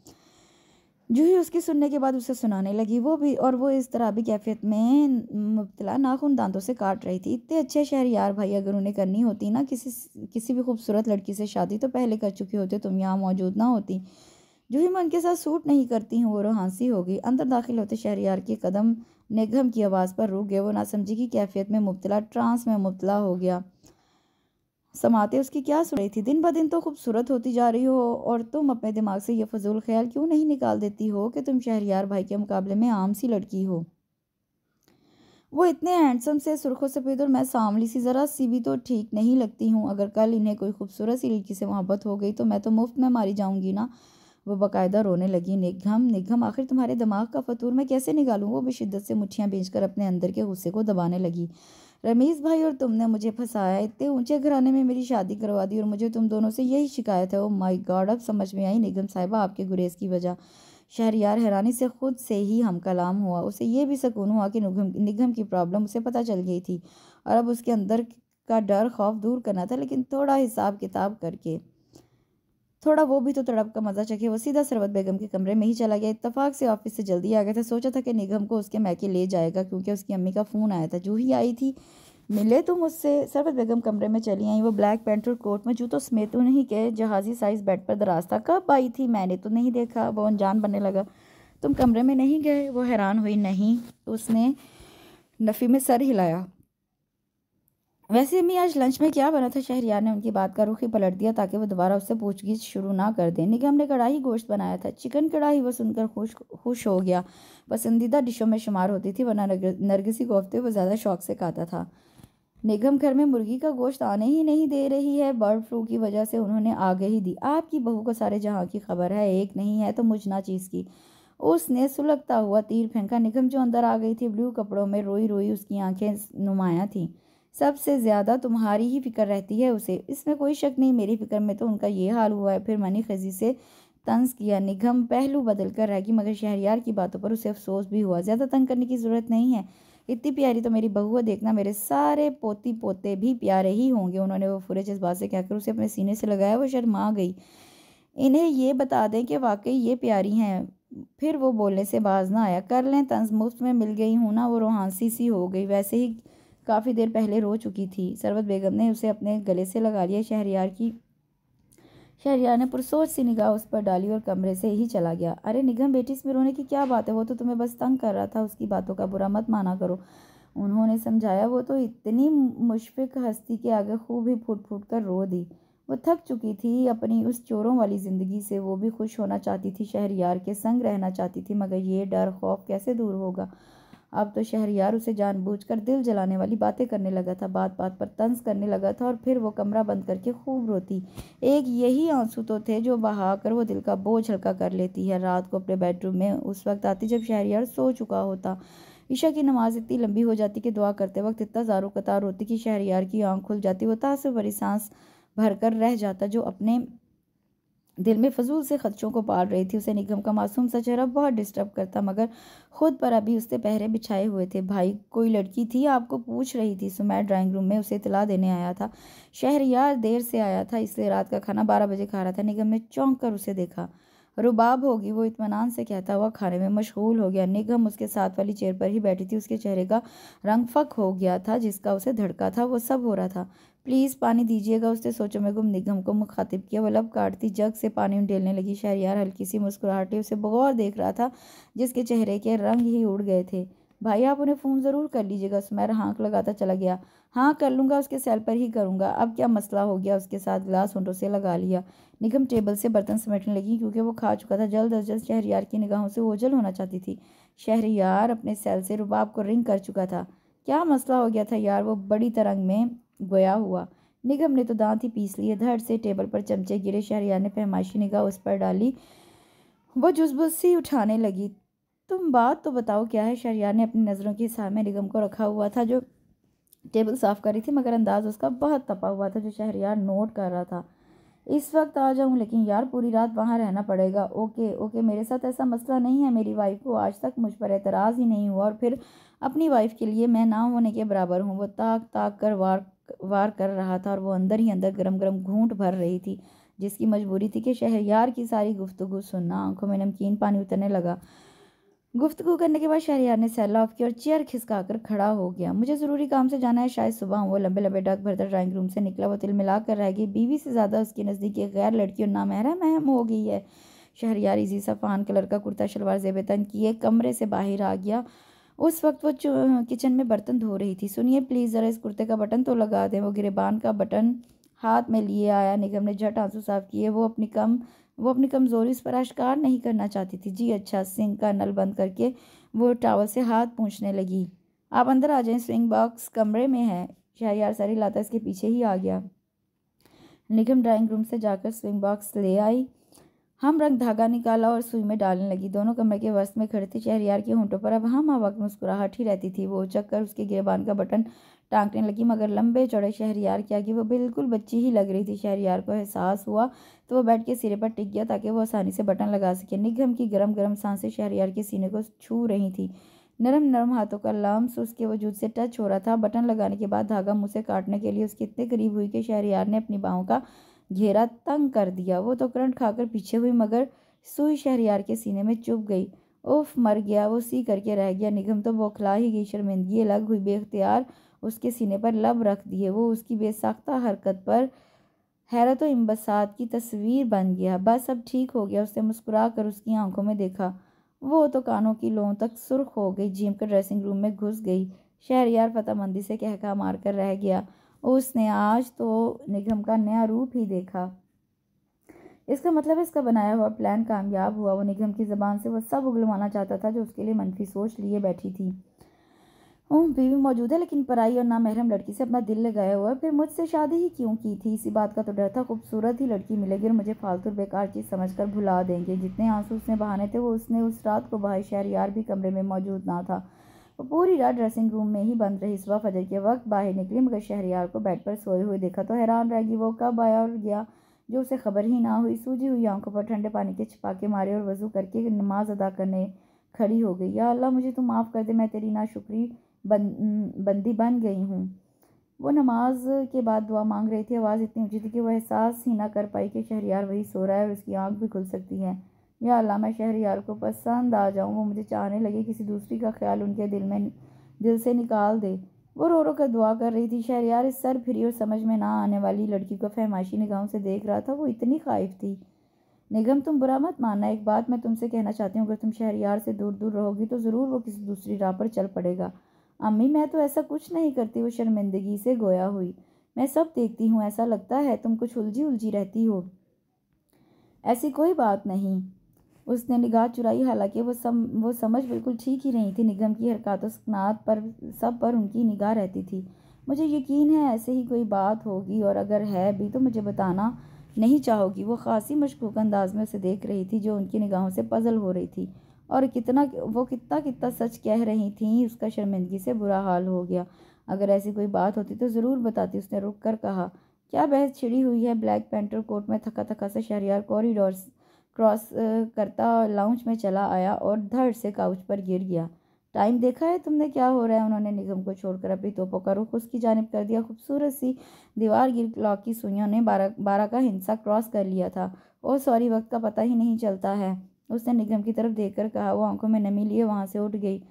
जूही उसकी सुनने के बाद उसे सुनाने लगी वो भी और वो इस तरह भी कैफियत में मुबतला नाखून दांतों से काट रही थी इतने अच्छे शहर यार भाई अगर उन्हें करनी होती ना किसी किसी भी खूबसूरत लड़की से शादी तो पहले कर चुकी होते तुम यहाँ मौजूद ना होती जो ही मैं उनके साथ सूट नहीं करती हूँ वो रोहानसी हो गई अंदर दाखिल होते शहरियार के कदम निगम की आवाज़ पर रुक गए वो समझी की कैफियत में मुबतला ट्रांस में मुबतला हो गया समाते उसकी क्या सुन रही थी दिन ब दिन तो खूबसूरत होती जा रही हो और तुम अपने दिमाग से ये फजूल ख्याल क्यों नहीं निकाल देती हो कि तुम शहरियार भाई के मुकाबले में आम सी लड़की हो वो इतने हैंडसम से सुरखों से और मैं सांवली सी ज़रा सी भी तो ठीक नहीं लगती हूँ अगर कल इन्हें कोई खूबसूरत सी लड़की से मोहब्बत हो गई तो मैं तो मुफ्त में मारी जाऊँगी ना वो बाकायदा रोने लगी निगम निगम आखिर तुम्हारे दिमाग का फतूर मैं कैसे निकालूँ वो भी शिद्दत से मुठ्ठियाँ कर अपने अंदर के गुस्से को दबाने लगी रमेश भाई और तुमने मुझे फंसाया इतने ऊंचे घराने में मेरी शादी करवा दी और मुझे तुम दोनों से यही शिकायत है ओ माय गॉड अब समझ में आई निगम साहिबा आपके गुरेज की वजह शहरियार हैरानी से खुद से ही हम कलाम हुआ उसे यह भी सुकून हुआ कि निगम निगम की प्रॉब्लम उसे पता चल गई थी और अब उसके अंदर का डर खौफ दूर करना था लेकिन थोड़ा हिसाब किताब करके थोड़ा वो भी तो तड़प का मज़ा चखे वो सीधा सरवत बेगम के कमरे में ही चला गया इतफाक से ऑफिस से जल्दी आ गया था सोचा था कि निगम को उसके मैके ले जाएगा क्योंकि उसकी अम्मी का फ़ोन आया था जो ही आई थी मिले तुम उससे सरबत बेगम कमरे में चली आई वो ब्लैक पेंट और कोट में जूतों समेत नहीं के जहाज़ी साइज़ बेड पर दराज था कब आई थी मैंने तो नहीं देखा वो अनजान बनने लगा तुम कमरे में नहीं गए वो हैरान हुई नहीं उसने नफ़ी में सर हिलाया वैसे मैं आज लंच में क्या बना था शहरियार ने उनकी बात का रुख ही पलट दिया ताकि वो दोबारा उससे पूछगिछ शुरू ना कर दें निगम हमने कढ़ाई गोश्त बनाया था चिकन कढ़ाई वो सुनकर खुश खुश हो गया पसंदीदा डिशों में शुमार होती थी वरना नरगसी कोफ्ते वो ज़्यादा शौक से खाता था निगम घर में मुर्गी का गोश्त आने ही नहीं दे रही है बर्ड फ्लू की वजह से उन्होंने आगे ही दी आपकी बहू को सारे जहाँ की खबर है एक नहीं है तो मुझ ना चीज़ की उसने सुलगता हुआ तीर फेंका निगम जो अंदर आ गई थी ब्लू कपड़ों में रोई रोई उसकी आंखें नुमाया थीं सबसे ज़्यादा तुम्हारी ही फिक्र रहती है उसे इसमें कोई शक नहीं मेरी फिक्र में तो उनका ये हाल हुआ है फिर मैंने खजी से तंज किया निगम पहलू बदल कर रह गई मगर शहरियार की बातों पर उसे अफसोस भी हुआ ज़्यादा तंग करने की ज़रूरत नहीं है इतनी प्यारी तो मेरी बहू है देखना मेरे सारे पोती पोते भी प्यारे ही होंगे उन्होंने वो फुरे जज्बात से कहकर उसे अपने सीने से लगाया वो शर्मा गई इन्हें ये बता दें कि वाकई ये प्यारी हैं फिर वो बोलने से बाज ना आया कर लें तंज मुफ्त में मिल गई हूँ ना वो रोहानसी सी हो गई वैसे ही काफ़ी देर पहले रो चुकी थी सरवत बेगम ने उसे अपने गले से लगा लिया शहरियार की शहरियार ने पुरसोच सी निगाह उस पर डाली और कमरे से ही चला गया अरे निगम बेटी इसमें रोने की क्या बात है वो तो तुम्हें बस तंग कर रहा था उसकी बातों का बुरा मत माना करो उन्होंने समझाया वो तो इतनी मुशफिक हस्ती के आगे खूब ही फूट फूट कर रो दी वो थक चुकी थी अपनी उस चोरों वाली ज़िंदगी से वो भी खुश होना चाहती थी शहरियार के संग रहना चाहती थी मगर ये डर खौफ कैसे दूर होगा अब तो यार उसे जानबूझकर दिल जलाने वाली बातें करने लगा था बात बात पर तंज करने लगा था और फिर वो कमरा बंद करके खूब रोती एक यही आंसू तो थे जो बहा कर वो दिल का बोझ हल्का कर लेती है रात को अपने बेडरूम में उस वक्त आती जब यार सो चुका होता ईशा की नमाज इतनी लंबी हो जाती कि दुआ करते वक्त इतना ज़ारो कतार होती कि शहरयार की आंख खुल जाती वो तासुब भरी सांस भरकर रह जाता जो अपने दिल में फजूल से खदशों को पाल रही थी उसे निगम का मासूम सा चेहरा बहुत डिस्टर्ब करता मगर खुद पर अभी उसने पहरे बिछाए हुए थे भाई कोई लड़की थी आपको पूछ रही थी सुमैर ड्राइंग रूम में उसे इतला देने आया था शहर यार देर से आया था इसलिए रात का खाना बारह बजे खा रहा था निगम ने चौंक कर उसे देखा रुबाब होगी वो इतमान से कहता हुआ खाने में मशगूल हो गया निगम उसके साथ वाली चेयर पर ही बैठी थी उसके चेहरे का रंग फक हो गया था जिसका उसे धड़का था वो सब हो रहा था प्लीज़ पानी दीजिएगा उसने सोचो में गुम निगम को मुखातिब किया वह लब काटती जग से पानी उडेलने लगी शहर यार हल्की सी मुस्कुराहट उसे बगौर देख रहा था जिसके चेहरे के रंग ही उड़ गए थे भाई आप उन्हें फ़ोन ज़रूर कर लीजिएगा सुमैर हाँक लगाता चला गया हाँ कर लूँगा उसके सेल पर ही करूँगा अब क्या मसला हो गया उसके साथ ग्लास होंठों से लगा लिया निगम टेबल से बर्तन समेटने लगी क्योंकि वो खा चुका था जल्द अज जल्द शहरियार की निगाहों से ओझल होना चाहती थी शहरियार अपने सेल से रुबाब को रिंग कर चुका था क्या मसला हो गया था यार वो बड़ी तरंग में गोया हुआ निगम ने तो दांत ही पीस लिए धड़ से टेबल पर चमचे गिरे शहरिया ने फहमाइशी निगाह उस पर डाली वो सी उठाने लगी तुम बात तो बताओ क्या है शहरिया ने अपनी नज़रों के सामने निगम को रखा हुआ था जो टेबल साफ़ कर रही थी मगर अंदाज उसका बहुत तपा हुआ था जो शहरियार नोट कर रहा था इस वक्त आ जाऊँ लेकिन यार पूरी रात वहाँ रहना पड़ेगा ओके ओके मेरे साथ ऐसा मसला नहीं है मेरी वाइफ को आज तक मुझ पर एतराज़ ही नहीं हुआ और फिर अपनी वाइफ के लिए मैं ना होने के बराबर हूँ वो ताक ताक कर वार वार कर रहा था और वो अंदर ही अंदर गरम गरम घूंट भर रही थी जिसकी मजबूरी थी कि शहरयार की सारी गुफ्तु सुनना आंखों में नमकीन पानी उतरने लगा गुफ्तु करने के बाद शहरियार ने सैला ऑफ की और चेयर खिसका कर खड़ा हो गया मुझे ज़रूरी काम से जाना है शायद सुबह वो लंबे लंबे डाक भरता ड्राइंग रूम से निकला वो तिल मिला कर रह गई बीवी से ज़्यादा उसके नज़दीक एक गैर लड़की और नामहरम अहम हो गई है शहरियार इसी सा फान कलर का कुर्ता शलवार जेब तन किए कमरे से बाहर आ गया उस वक्त वो किचन में बर्तन धो रही थी सुनिए प्लीज़ ज़रा इस कुर्ते का बटन तो लगा दें वो गिरबान का बटन हाथ में लिए आया निगम ने झट आंसू साफ किए वो अपनी कम वो अपनी कमज़ोरी उस पर आश्कार नहीं करना चाहती थी जी अच्छा सिंह का नल बंद करके वो टावल से हाथ पूछने लगी आप अंदर आ जाएं स्विंग बॉक्स कमरे में है यार सारी लाता इसके पीछे ही आ गया निगम ड्राइंग रूम से जाकर स्विंग बॉक्स ले आई हम रंग धागा निकाला और सुई में डालने लगी दोनों कमरे के वस्त्र में खड़े थे शहरियार के होंठों पर अब हम हवा मुस्कुराहट ही रहती थी वो उचक कर उसके गिरबान का बटन टांगने लगी मगर लंबे चौड़े शहरियार के आगे वो बिल्कुल बच्ची ही लग रही थी शहरियार को एहसास हुआ तो वो बैठ के सिरे पर टिक गया ताकि वो आसानी से बटन लगा सके निगम की गर्म गर्म सांसें शहरियार के सीने को छू रही थी नरम नरम हाथों का लम्स उसके वजूद से टच हो रहा था बटन लगाने के बाद धागा मुँह से काटने के लिए उसके इतने करीब हुई कि शहरियार ने अपनी बाहों का घेरा तंग कर दिया वो तो करंट खाकर पीछे हुई मगर सुई शहरियार के सीने में चुप गई उफ मर गया वो सी करके रह गया निगम तो बौखला ही गई शर्मिंदगी अलग हुई बेख्तियार उसके सीने पर लब रख दिए वो उसकी बेसाख्ता हरकत पर हैरत इम्बसात की तस्वीर बन गया बस अब ठीक हो गया उसने मुस्कुरा कर उसकी आंखों में देखा वो तो कानों की लों तक सुर्ख हो गई जीम कर ड्रेसिंग रूम में घुस गई शहरियार मंदी से कहका मार कर रह गया उसने आज तो निगम का नया रूप ही देखा इसका मतलब इसका बनाया हुआ प्लान कामयाब हुआ वो निगम की ज़बान से वह सब उगलवाना चाहता था जो उसके लिए मनफी सोच लिए बैठी थी ओम बीवी मौजूद है लेकिन पराई और नामहरम लड़की से अपना दिल लगाया हुआ फिर मुझसे शादी ही क्यों की थी इसी बात का तो डर था खूबसूरत ही लड़की मिलेगी और मुझे फालतू बेकार चीज़ कर भुला देंगे जितने आंसू उसने बहाने थे वो उसने उस रात को बहाए शहर यार भी कमरे में मौजूद ना था वो तो पूरी रात ड्रेसिंग रूम में ही बंद रही सुबह फजर के वक्त बाहर निकली मगर शहरियार को बेड पर सोए हुए देखा तो हैरान रह गई वो कब आया और गया जो उसे खबर ही ना हुई सूजी हुई आंखों पर ठंडे पानी के छिपाके मारे और वजू करके नमाज अदा करने खड़ी हो गई या अल्लाह मुझे तो माफ़ कर दे मैं तेरी ना शुक्री बन बंदी बन गई हूँ वो नमाज के बाद दुआ मांग रही थी आवाज़ इतनी ऊँची थी कि वह एहसास ही ना कर पाई कि शहरियार वही सो रहा है और उसकी आँख भी खुल सकती है या शहर शहरियार को पसंद आ जाऊँ वो मुझे चाहने लगे किसी दूसरी का ख्याल उनके दिल में दिल से निकाल दे वो रो रो कर दुआ कर रही थी यार इस सर फिरी और समझ में ना आने वाली लड़की को फहमाशी निगाहों से देख रहा था वो इतनी खाइफ थी निगम तुम बुरा मत मानना एक बात मैं तुमसे कहना चाहती हूँ अगर तुम शहर यार से दूर दूर रहोगी तो ज़रूर वो किसी दूसरी राह पर चल पड़ेगा अम्मी मैं तो ऐसा कुछ नहीं करती वो शर्मिंदगी से गोया हुई मैं सब देखती हूँ ऐसा लगता है तुम कुछ उलझी उलझी रहती हो ऐसी कोई बात नहीं उसने निगाह चुराई हालांकि वो सम वो समझ बिल्कुल ठीक ही नहीं थी निगम की हरकतों स्नात पर सब पर उनकी निगाह रहती थी मुझे यकीन है ऐसे ही कोई बात होगी और अगर है भी तो मुझे बताना नहीं चाहोगी वो खासी मशकूक अंदाज में उसे देख रही थी जो उनकी निगाहों से पजल हो रही थी और कितना वो कितना कितना सच कह रही थी उसका शर्मिंदगी से बुरा हाल हो गया अगर ऐसी कोई बात होती तो ज़रूर बताती उसने रुक कर कहा क्या बहस छिड़ी हुई है ब्लैक पेंटर कोट में थका थका से शहरियार कॉरिडोर क्रॉस करता लाउंज में चला आया और धड़ से काउच पर गिर गया टाइम देखा है तुमने क्या हो रहा है उन्होंने निगम को छोड़कर अपनी तोपों का रुख उसकी जानब कर दिया खूबसूरत सी दीवार गिर लॉक की सुइयों ने बारा बारह का हिंसा क्रॉस कर लिया था ओ सॉरी वक्त का पता ही नहीं चलता है उसने निगम की तरफ देख कर कहा वो आंखों में नमी लिए वहाँ से उठ गई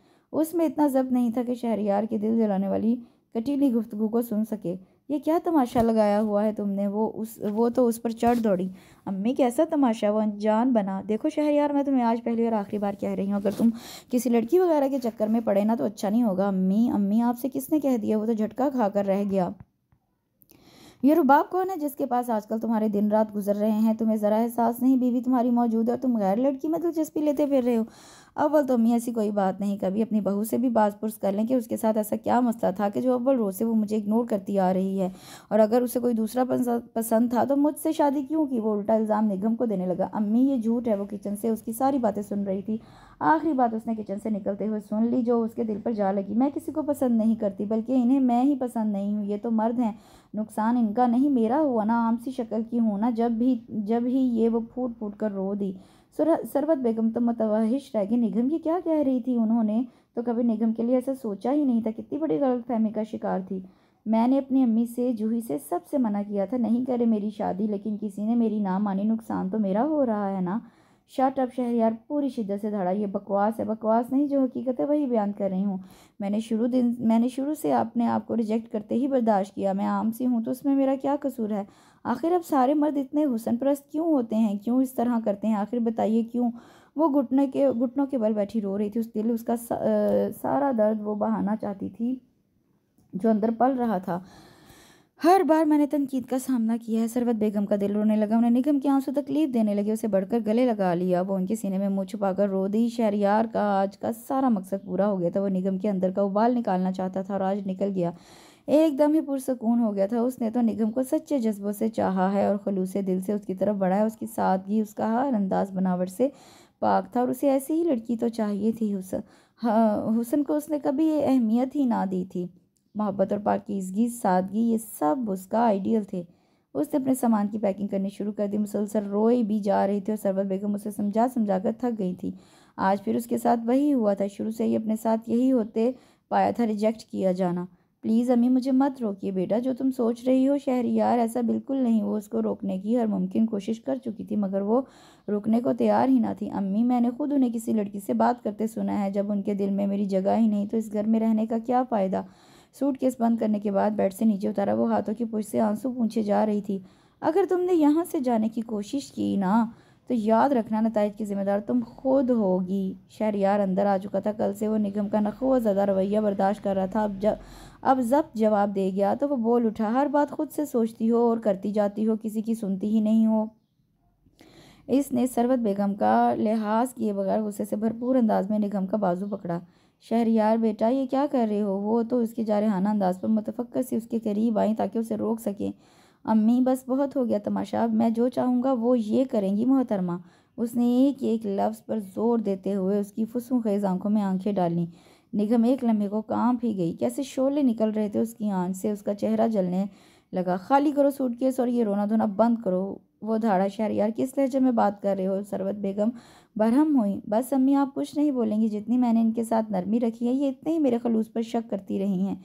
उसमें इतना जब्त नहीं था कि शहरियार के दिल जलाने वाली कटीली गुफ्तगु को सुन सके ये क्या तमाशा लगाया हुआ है तुमने वो उस वो तो उस पर चढ़ दौड़ी अम्मी कैसा तमाशा वो अनजान बना देखो शहर यार मैं तुम्हें आज पहली और आखिरी बार कह रही हूँ अगर तुम किसी लड़की वगैरह के चक्कर में पड़े ना तो अच्छा नहीं होगा अम्मी अम्मी आपसे किसने कह दिया वो तो झटका खाकर रह गया ये रुबाब कौन है जिसके पास आजकल तुम्हारे दिन रात गुजर रहे हैं तुम्हें ज़रा एहसास नहीं बीवी तुम्हारी मौजूद है और तुम गैर लड़की में दिलचस्पी लेते फिर रहे हो अव्वल तो अम्मी ऐसी कोई बात नहीं कभी अपनी बहू से भी बात पुरुष कर लें कि उसके साथ ऐसा क्या मसला था कि जो अव्वल रोज़ से वो मुझे इग्नोर करती आ रही है और अगर उसे कोई दूसरा पसंद था तो मुझसे शादी क्यों की वो उल्टा इल्ज़ाम निगम को देने लगा अम्मी ये झूठ है वो किचन से उसकी सारी बातें सुन रही थी आखिरी बात उसने किचन से निकलते हुए सुन ली जो उसके दिल पर जा लगी मैं किसी को पसंद नहीं करती बल्कि इन्हें मैं ही पसंद नहीं हूँ ये तो मर्द हैं नुकसान इनका नहीं मेरा हुआ ना आम सी शक्ल की हूँ ना जब भी जब ही ये वो फूट फूट कर रो दी सरबत बेगम तो मतवाहिश रह गई निगम ये क्या कह रही थी उन्होंने तो कभी निगम के लिए ऐसा सोचा ही नहीं था कितनी बड़ी गलतफहमी का शिकार थी मैंने अपनी अम्मी से जूही से सबसे मना किया था नहीं करे मेरी शादी लेकिन किसी ने मेरी ना मानी नुकसान तो मेरा हो रहा है ना शर्ट अब यार पूरी शिद्दत से धड़ा ये बकवास है बकवास नहीं जो हकीकत है वही बयान कर रही हूँ मैंने शुरू दिन मैंने शुरू से अपने आप को रिजेक्ट करते ही बर्दाश्त किया मैं आम सी हूँ तो उसमें मेरा क्या कसूर है आखिर अब सारे मर्द इतने हुसन परस्त क्यों होते हैं क्यों इस तरह करते हैं आखिर बताइए क्यों वो घुटने के घुटनों के बल बैठी रो रही थी उस दिल उसका सा, आ, सारा दर्द वो बहाना चाहती थी जो अंदर पल रहा था हर बार मैंने तनकीद का सामना किया है सरवत बेगम का दिल रोने लगा उन्हें निगम की आंसू तकलीफ देने लगी उसे बढ़कर गले लगा लिया वो उनके सीने में मुँह छुपा कर रो दी शहरियार का आज का सारा मकसद पूरा हो गया था वो निगम के अंदर का उबाल निकालना चाहता था और आज निकल गया एकदम ही पुरसकून हो गया था उसने तो निगम को सच्चे जज्बों से चाहा है और खलूस दिल से उसकी तरफ बढ़ा है उसकी सादगी उसका हर अंदाज बनावट से पाक था और उसे ऐसी ही लड़की तो चाहिए थी हुसन हाँ, हुसन को उसने कभी ये अहमियत ही ना दी थी मोहब्बत और पाकिजगी सादगी ये सब उसका आइडियल थे उसने अपने सामान की पैकिंग करनी शुरू कर दी मुसलसल रोई भी जा रही थी और सरबत बेगम उसे समझा समझा कर थक गई थी आज फिर उसके साथ वही हुआ था शुरू से ही अपने साथ यही होते पाया था रिजेक्ट किया जाना प्लीज़ अम्मी मुझे मत रोकिए बेटा जो तुम सोच रही हो शहर यार ऐसा बिल्कुल नहीं वो उसको रोकने की हर मुमकिन कोशिश कर चुकी थी मगर वो रुकने को तैयार ही ना थी अम्मी मैंने खुद उन्हें किसी लड़की से बात करते सुना है जब उनके दिल में मेरी जगह ही नहीं तो इस घर में रहने का क्या फ़ायदा सूट केस बंद करने के बाद बेड से नीचे उतारा वो हाथों की पुछ से आंसू पूछे जा रही थी अगर तुमने यहाँ से जाने की कोशिश की ना तो याद रखना नतज की ज़िम्मेदार तुम खुद होगी यार अंदर आ चुका था कल से वो निगम का नखो ज़्यादा रवैया बर्दाश्त कर रहा था अब जब अब जब्त जवाब दे गया तो वो बोल उठा हर बात खुद से सोचती हो और करती जाती हो किसी की सुनती ही नहीं हो इसने सरवत बेगम का लिहाज किए बगैर गुस्से से भरपूर अंदाज में निगम का बाजू पकड़ा शहरियार बेटा ये क्या कर रहे हो वो तो उसके जारहाना अंदाज पर मुतफ़क्र से उसके करीब आई ताकि उसे रोक सके अम्मी बस बहुत हो गया तमाशा अब मैं जो चाहूँगा वो ये करेंगी मोहतरमा उसने एक एक लफ्ज़ पर जोर देते हुए उसकी फुसू आंखों में आंखें डाली निगम एक लम्हे को कांप ही गई कैसे शोले निकल रहे थे उसकी आंख से उसका चेहरा जलने लगा खाली करो सूटकेस और ये रोना धोना बंद करो वो धाड़ा शहर यार किस लहजे में बात कर रहे हो सरवत बेगम बरहम हुई बस अम्मी आप कुछ नहीं बोलेंगी जितनी मैंने इनके साथ नरमी रखी है ये इतने ही मेरे खलूस पर शक करती रही हैं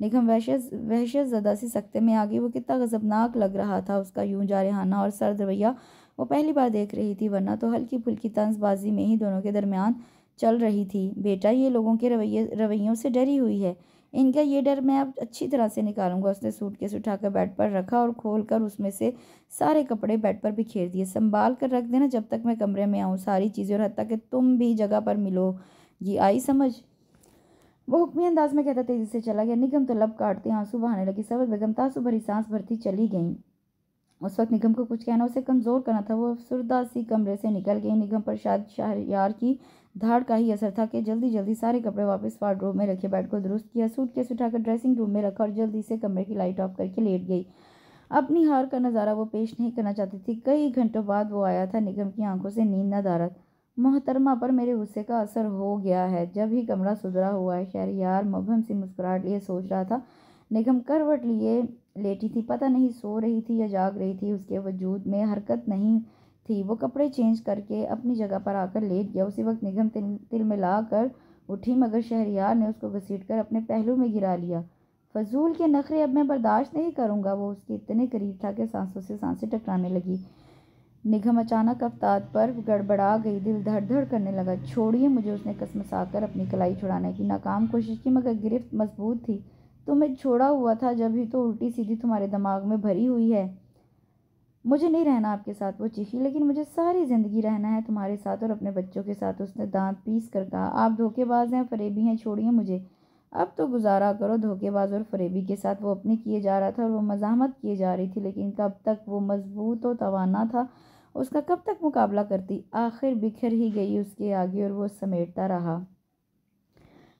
निगम वह वहशत ज़दा सी सख्ते में आ गई वो कितना गजबनाक लग रहा था उसका यूं जारहाना और सर्द रवैया वो पहली बार देख रही थी वरना तो हल्की फुल्की तंजबाजी में ही दोनों के दरमियान चल रही थी बेटा ये लोगों के रवैये रवैयों से डरी हुई है इनका ये डर मैं अब अच्छी तरह से निकालूंगा उसने सूटकेस उठाकर बेड पर रखा और खोल कर उसमें से सारे कपड़े बेड पर बिखेर दिए संभाल कर रख देना जब तक मैं कमरे में आऊँ सारी चीज़ें और हती कि तुम भी जगह पर मिलो ये आई समझ वो हुक्मी अंदाज में कहता तेज़ी से चला गया निगम तो लब काटते आंसू बहाने लगी सब बेगम तासु भरी सांस भरती चली गई उस वक्त निगम को कुछ कहना उसे कमज़ोर करना था वो अफसरदा सी कमरे से निकल गई निगम पर शायद शहर यार की धाड़ का ही असर था कि जल्दी जल्दी सारे कपड़े वापस वार्डरोब में रखे बेड को दुरुस्त किया सूट केस उठाकर ड्रेसिंग रूम में रखा और जल्दी से कमरे की लाइट ऑफ करके लेट गई अपनी हार का नज़ारा वो पेश नहीं करना चाहती थी कई घंटों बाद वो आया था निगम की आंखों से नींद न दारत मोहतरमा पर मेरे गुस्से का असर हो गया है जब ही कमरा सुधरा हुआ है शहर यार मुबहम सी मुस्कुराहट लिए सोच रहा था निगम करवट लिए लेटी थी पता नहीं सो रही थी या जाग रही थी उसके वजूद में हरकत नहीं थी वो कपड़े चेंज करके अपनी जगह पर आकर लेट गया उसी वक्त निगम तिल तिल मिला कर उठी मगर शहरियार ने उसको घसीट कर अपने पहलू में गिरा लिया फजूल के नखरे अब मैं बर्दाश्त नहीं करूँगा वो उसके इतने करीब था कि सांसों से सांसें टकराने लगी निगम अचानक अवताद पर गड़बड़ा गई दिल धड़ धड़ करने लगा छोड़िए मुझे उसने कसम कर अपनी कलाई छुड़ाने की नाकाम कोशिश की मगर गिरफ्त मजबूत थी तुम्हें छोड़ा हुआ था जब ही तो उल्टी सीधी तुम्हारे दिमाग में भरी हुई है मुझे नहीं रहना आपके साथ वो चीखी लेकिन मुझे सारी ज़िंदगी रहना है तुम्हारे साथ और अपने बच्चों के साथ उसने दांत पीस कर कहा आप धोखेबाज हैं फरेबी हैं छोड़िए मुझे अब तो गुजारा करो धोखेबाज और फरेबी के साथ वो अपने किए जा रहा था और वो मजामत किए जा रही थी लेकिन कब तक वो मजबूत और तोाना था उसका कब तक मुकाबला करती आखिर बिखर ही गई उसके आगे और वो समेटता रहा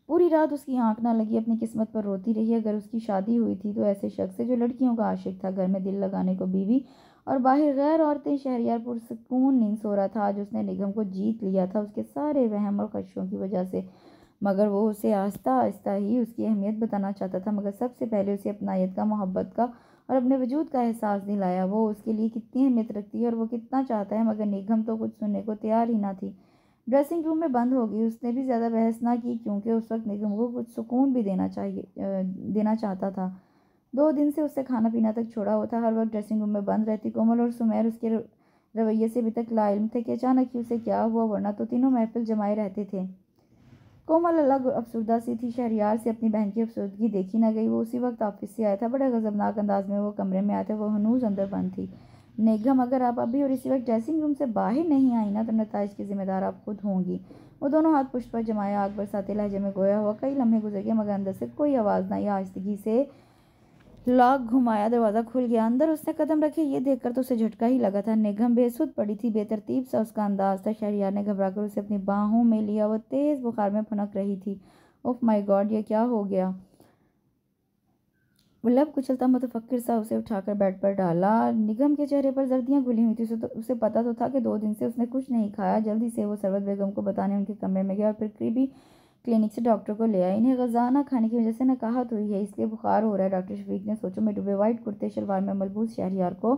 पूरी रात उसकी आंख ना लगी अपनी किस्मत पर रोती रही अगर उसकी शादी हुई थी तो ऐसे शख्स से जो लड़कियों का आशिक था घर में दिल लगाने को बीवी और बाहर गैर औरतें शहरियार पुरसकून नींद सो रहा था आज उसने निगम को जीत लिया था उसके सारे वहम और खदशों की वजह से मगर वो उसे आस्ता आस्ता ही उसकी अहमियत बताना चाहता था मगर सबसे पहले उसे अपनायत का मोहब्बत का और अपने वजूद का एहसास दिलाया वो उसके लिए कितनी अहमियत रखती है और वो कितना चाहता है मगर निगम तो कुछ सुनने को तैयार ही ना थी ड्रेसिंग रूम में बंद हो गई उसने भी ज़्यादा बहस ना की क्योंकि उस वक्त निगम को कुछ सुकून भी देना चाहिए देना चाहता था दो दिन से उससे खाना पीना तक छोड़ा हुआ था हर वक्त ड्रेसिंग रूम में बंद रहती कोमल और सुमेर उसके रवैये से अभी तक लाइल थे कि अचानक ही उसे क्या हुआ वरना तो तीनों महफिल जमाए रहते थे कोमल अलग अफसरदा सी थी शहरियार से अपनी बहन की अफसरदगी देखी ना गई वो उसी वक्त ऑफिस से आया था बड़ा गजबनाक अंदाज में वो कमरे में आया था वो हनूज अंदर बंद थी नेगम अगर आप अभी और इसी वक्त ड्रेसिंग रूम से बाहर नहीं आई ना तो नतज की जिम्मेदार आप खुद होंगी वो दोनों हाथ पुष्प पर जमाया आग बरसाते लहजे में गोया हुआ कई लम्हे गुजर गए मगर अंदर से कोई आवाज़ ना आई से लॉक घुमाया दरवाज़ा खुल गया अंदर उसने कदम रखे ये देखकर तो उसे झटका ही लगा था निगम बेसुद पड़ी थी बेतरतीब सा उसका अंदाज था शहरियार ने कर उसे अपनी बाहों में लिया वो तेज़ बुखार में फनक रही थी ओफ माई गॉड ये क्या हो गया लब कुचलता मुतफ़र सा उसे उठाकर बेड पर डाला निगम के चेहरे पर जर्दियाँ घुली हुई थी उसे तो उसे पता तो था कि दो दिन से उसने कुछ नहीं खाया जल्दी से वो सरवत बेगम को बताने उनके कमरे में गया और फिर करीबी क्लिनिक से डॉक्टर को ले आई इन्हें गजा ना खाने की वजह से नकाहत तो हुई है इसलिए बुखार हो रहा है डॉक्टर शफीक ने सोचो मैं डूबे वाइट कुर्ते शलवार में मलबूस शहरियार को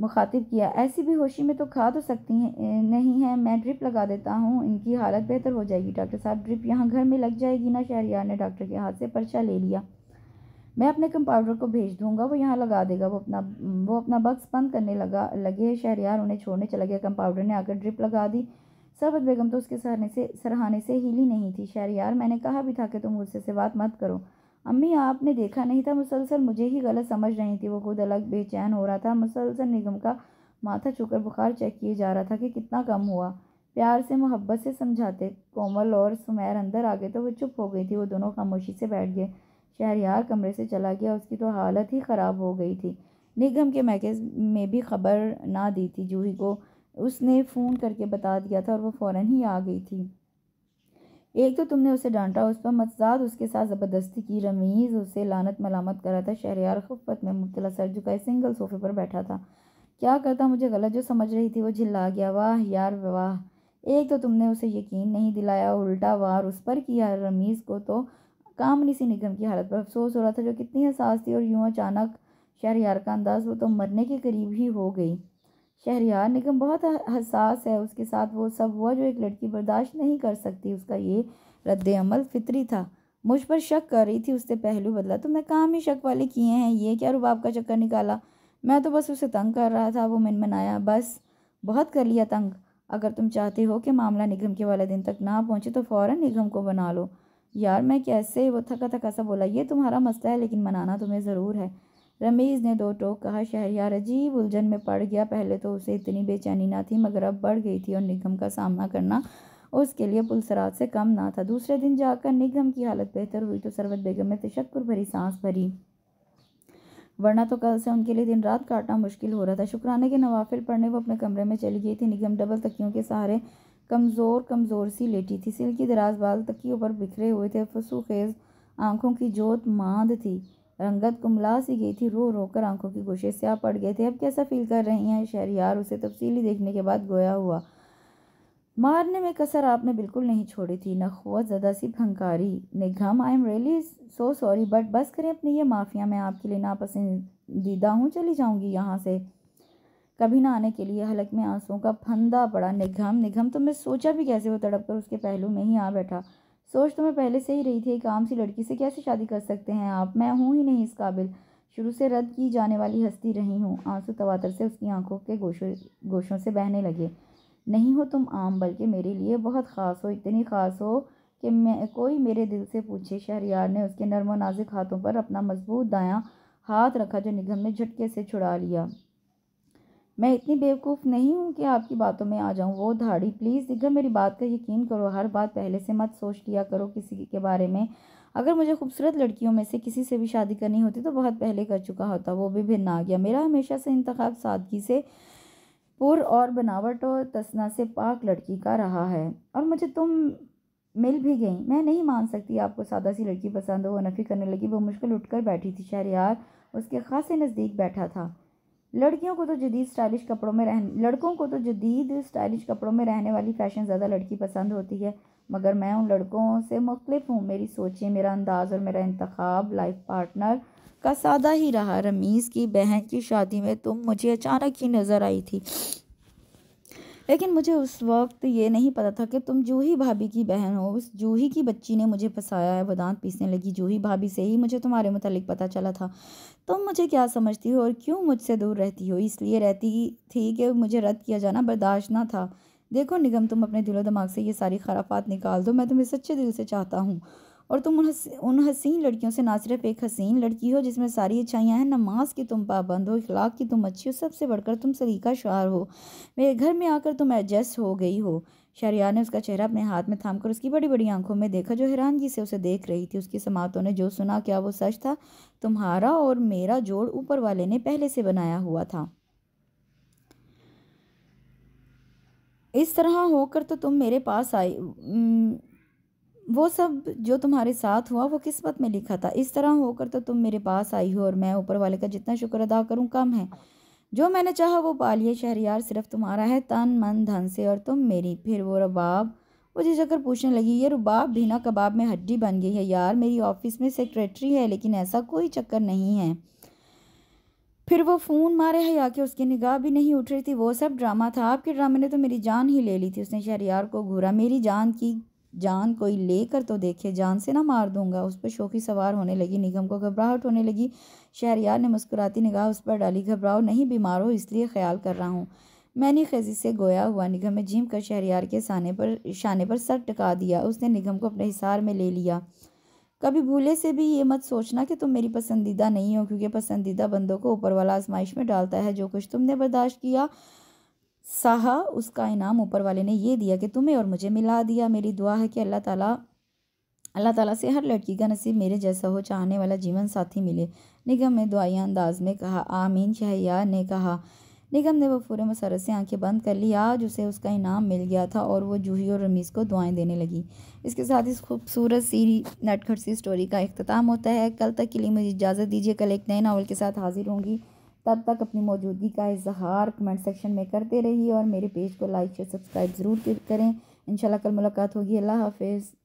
मुखातिब किया ऐसी भी होशी में तो खा तो सकती हैं नहीं है मैं ड्रिप लगा देता हूँ इनकी हालत बेहतर हो जाएगी डॉक्टर साहब ड्रिप यहाँ घर में लग जाएगी ना शहरियार ने डॉक्टर के हाथ से पर्चा ले लिया मैं अपने कंपाउंडर को भेज दूंगा वो यहाँ लगा देगा वो अपना वो अपना बक्स बंद करने लगा लगे शहरियार उन्हें छोड़ने चला गया कंपाउंडर ने आकर ड्रिप लगा दी सरबत बेगम तो उसके सहने से सराहाने से हीली नहीं थी शहर यार मैंने कहा भी था कि तुम गुस्से से बात मत करो अम्मी आपने देखा नहीं था मुसलसल मुझे ही गलत समझ रही थी वो खुद अलग बेचैन हो रहा था मुसलसल निगम का माथा छूकर बुखार चेक किए जा रहा था कि कितना कम हुआ प्यार से मोहब्बत से समझाते कोमल और सुमैर अंदर आ गए तो वो चुप हो गई थी वो दोनों खामोशी से बैठ गए शहर यार कमरे से चला गया उसकी तो हालत ही ख़राब हो गई थी निगम के मैकेज में भी खबर ना दी थी जूही को उसने फ़ोन करके बता दिया था और वो फ़ौर ही आ गई थी एक तो तुमने उसे डांटा उस पर मतजाद उसके साथ ज़बरदस्ती की रमीज़ उसे लानत मलामत करा था शहरियार खुफत में मुबतला सर झुकाए सिंगल सोफे पर बैठा था क्या करता मुझे गलत जो समझ रही थी वो झिल्ला गया वाह यार वाह एक तो तुमने उसे यकीन नहीं दिलाया उल्टा वार उस पर किया रमीज़ को तो कामनी सी निगम की हालत पर अफसोस हो रहा था जो कितनी एहसास थी और यूँ अचानक शहरियार का अंदाज़ वो तो मरने के करीब ही हो गई शहरियार निगम बहुत हसास है उसके साथ वो सब हुआ जो एक लड़की बर्दाश्त नहीं कर सकती उसका ये रद्द अमल फितरी था मुझ पर शक कर रही थी उससे पहलू बदला तो मैं काम ही शक वाले किए हैं ये क्या रुबाब का चक्कर निकाला मैं तो बस उसे तंग कर रहा था वो मन मनाया बस बहुत कर लिया तंग अगर तुम चाहते हो कि मामला निगम के वाले दिन तक ना पहुँचे तो फ़ौर निगम को बना लो यार मैं कैसे वो थका थका सा बोला ये तुम्हारा मसला है लेकिन मनाना तुम्हें ज़रूर है रमीज़ ने दो टोक कहा शहरियार अजीब उलझन में पड़ गया पहले तो उसे इतनी बेचैनी ना थी मगर अब बढ़ गई थी और निगम का सामना करना उसके लिए पुलसरात से कम ना था दूसरे दिन जाकर निगम की हालत बेहतर हुई तो सरवत बेगम ने तशक्र भरी सांस भरी वरना तो कल से उनके लिए दिन रात काटना मुश्किल हो रहा था शुक्राने के नवाफिल पढ़ने वो अपने कमरे में चली गई थी निगम डबल तकियों के सहारे कमज़ोर कमज़ोर सी लेटी थी सिल की दराज बाल तकियों पर बिखरे हुए थे फसूखेज़ आंखों की जोत मांद थी रंगत कुमला सी गई थी रो रो कर आंखों की गोशे से आ पड़ गए थे अब कैसा फील कर रही हैं शहर यार उसे तफसीली देखने के बाद गोया हुआ मारने में कसर आपने बिल्कुल नहीं छोड़ी थी नखवत ज़्यादा सी भंकारी ने घम I am really so sorry but बस करें अपनी ये माफ़िया मैं आपके लिए नापसंदीदा हूँ चली जाऊँगी यहाँ से कभी ना आने के लिए हलक में आंसुओं का फंदा पड़ा निघम निघम तो मैं सोचा भी कैसे वो तड़प कर उसके पहलू में ही आ बैठा सोच तो मैं पहले से ही रही थी एक आम सी लड़की से कैसे शादी कर सकते हैं आप मैं हूँ ही नहीं इस काबिल शुरू से रद्द की जाने वाली हस्ती रही हूँ आंसू तवातर से उसकी आंखों के गोशों गोशों से बहने लगे नहीं हो तुम आम बल्कि मेरे लिए बहुत ख़ास हो इतनी ख़ास हो कि मैं कोई मेरे दिल से पूछे शहरियार ने उसके नरम नाजिक हाथों पर अपना मजबूत दायां हाथ रखा जो निगम ने झटके से छुड़ा लिया मैं इतनी बेवकूफ़ नहीं हूँ कि आपकी बातों में आ जाऊँ वो धाड़ी प्लीज़ दीघा मेरी बात का यकीन करो हर बात पहले से मत सोच लिया करो किसी के बारे में अगर मुझे खूबसूरत लड़कियों में से किसी से भी शादी करनी होती तो बहुत पहले कर चुका होता वो भी भिन्न आ गया मेरा हमेशा से इंतखब सादगी से पुर और बनावट और तसना से पाक लड़की का रहा है और मुझे तुम मिल भी गई मैं नहीं मान सकती आपको सादा सी लड़की पसंद हो वो नफ़ी करने लगी वो मुश्किल उठकर बैठी थी शहर यार उसके खासे नज़दीक बैठा था लड़कियों को तो जदीद स्टाइलिश कपड़ों में रहने लड़कों को तो जदीद स्टाइलिश कपड़ों में रहने वाली फ़ैशन ज़्यादा लड़की पसंद होती है मगर मैं उन लड़कों से मुख्तफ हूँ मेरी सोचें मेरा अंदाज़ और मेरा इंतखब लाइफ पार्टनर का सादा ही रहा रमीज़ की बहन की शादी में तुम तो मुझे अचानक ही नज़र आई थी लेकिन मुझे उस वक्त ये नहीं पता था कि तुम जूही भाभी की बहन हो उस जूही की बच्ची ने मुझे फंसाया है वो दांत पीसने लगी जूही भाभी से ही मुझे तुम्हारे मतलब पता चला था तुम मुझे क्या समझती हो और क्यों मुझसे दूर रहती हो इसलिए रहती थी कि मुझे रद्द किया जाना बर्दाश्त ना था देखो निगम तुम अपने दिलो दिमाग से ये सारी खराफात निकाल दो मैं तुम्हें सच्चे दिल से चाहता हूँ और तुम उन उन हसीन लड़कियों से ना सिर्फ एक हसीन लड़की हो जिसमें सारी अच्छाइयाँ हैं नमाज की तुम पाबंद हो इखलाक की तुम अच्छी हो सबसे बढ़कर तुम सलीका शुहार हो मेरे घर में आकर तुम एडजस्ट हो गई हो शरिया ने उसका चेहरा अपने हाथ में थाम कर उसकी बड़ी बड़ी आंखों में देखा जो हैरानगी से उसे देख रही थी उसकी समातों ने जो सुना क्या वो सच था तुम्हारा और मेरा जोड़ ऊपर वाले ने पहले से बनाया हुआ था इस तरह होकर तो तुम मेरे पास आई वो सब जो तुम्हारे साथ हुआ वो किस्मत में लिखा था इस तरह होकर तो तुम मेरे पास आई हो और मैं ऊपर वाले का जितना शुक्र अदा करूँ कम है जो मैंने चाहा वो पालिए शहरियार सिर्फ तुम्हारा है तन मन धन से और तुम मेरी फिर वो रबाब वो झिझकर पूछने लगी ये रुबाब बिना कबाब में हड्डी बन गई है यार मेरी ऑफिस में सेक्रेटरी है लेकिन ऐसा कोई चक्कर नहीं है फिर वो फ़ोन मारे है या कि उसकी निगाह भी नहीं उठ रही थी वो सब ड्रामा था आपके ड्रामे ने तो मेरी जान ही ले ली थी उसने शहरियार को घूरा मेरी जान की जान कोई ले कर तो देखे जान से ना मार दूंगा उस पर शोखी सवार होने लगी निगम को घबराहट होने लगी शहरियार ने मुस्कुराती निगाह उस पर डाली घबराओ नहीं बीमार हो इसलिए ख्याल कर रहा हूँ मैंने खजी से गोया हुआ निगम में झीम कर शहरियार के साने पर शाने पर सर टका दिया उसने निगम को अपने हिसार में ले लिया कभी भूले से भी ये मत सोचना कि तुम मेरी पसंदीदा नहीं हो क्योंकि पसंदीदा बंदों को ऊपर वाला आजमाइश में डालता है जो कुछ तुमने बर्दाश्त किया साहा उसका इनाम ऊपर वाले ने ये दिया कि तुम्हें और मुझे मिला दिया मेरी दुआ है कि अल्लाह ताला अल्लाह ताला से हर लड़की का नसीब मेरे जैसा हो चाहने वाला जीवन साथी मिले निगम ने दुआया अंदाज में कहा आमीन शहया ने कहा निगम ने वो पूरे मसरत से आंखें बंद कर ली आज उसे उसका इनाम मिल गया था और वो जूही और रमीज़ को दुआएं देने लगी इसके साथ इस खूबसूरत सीरी नटखट सी स्टोरी का अख्ताम होता है कल तक के लिए मुझे इजाज़त दीजिए कल एक नए नावल के साथ हाजिर होंगी तब तक अपनी मौजूदगी का इजहार कमेंट सेक्शन में करते रहिए और मेरे पेज को लाइक शेयर सब्सक्राइब ज़रूर करें इंशाल्लाह कल मुलाकात होगी अल्लाह हाफिज़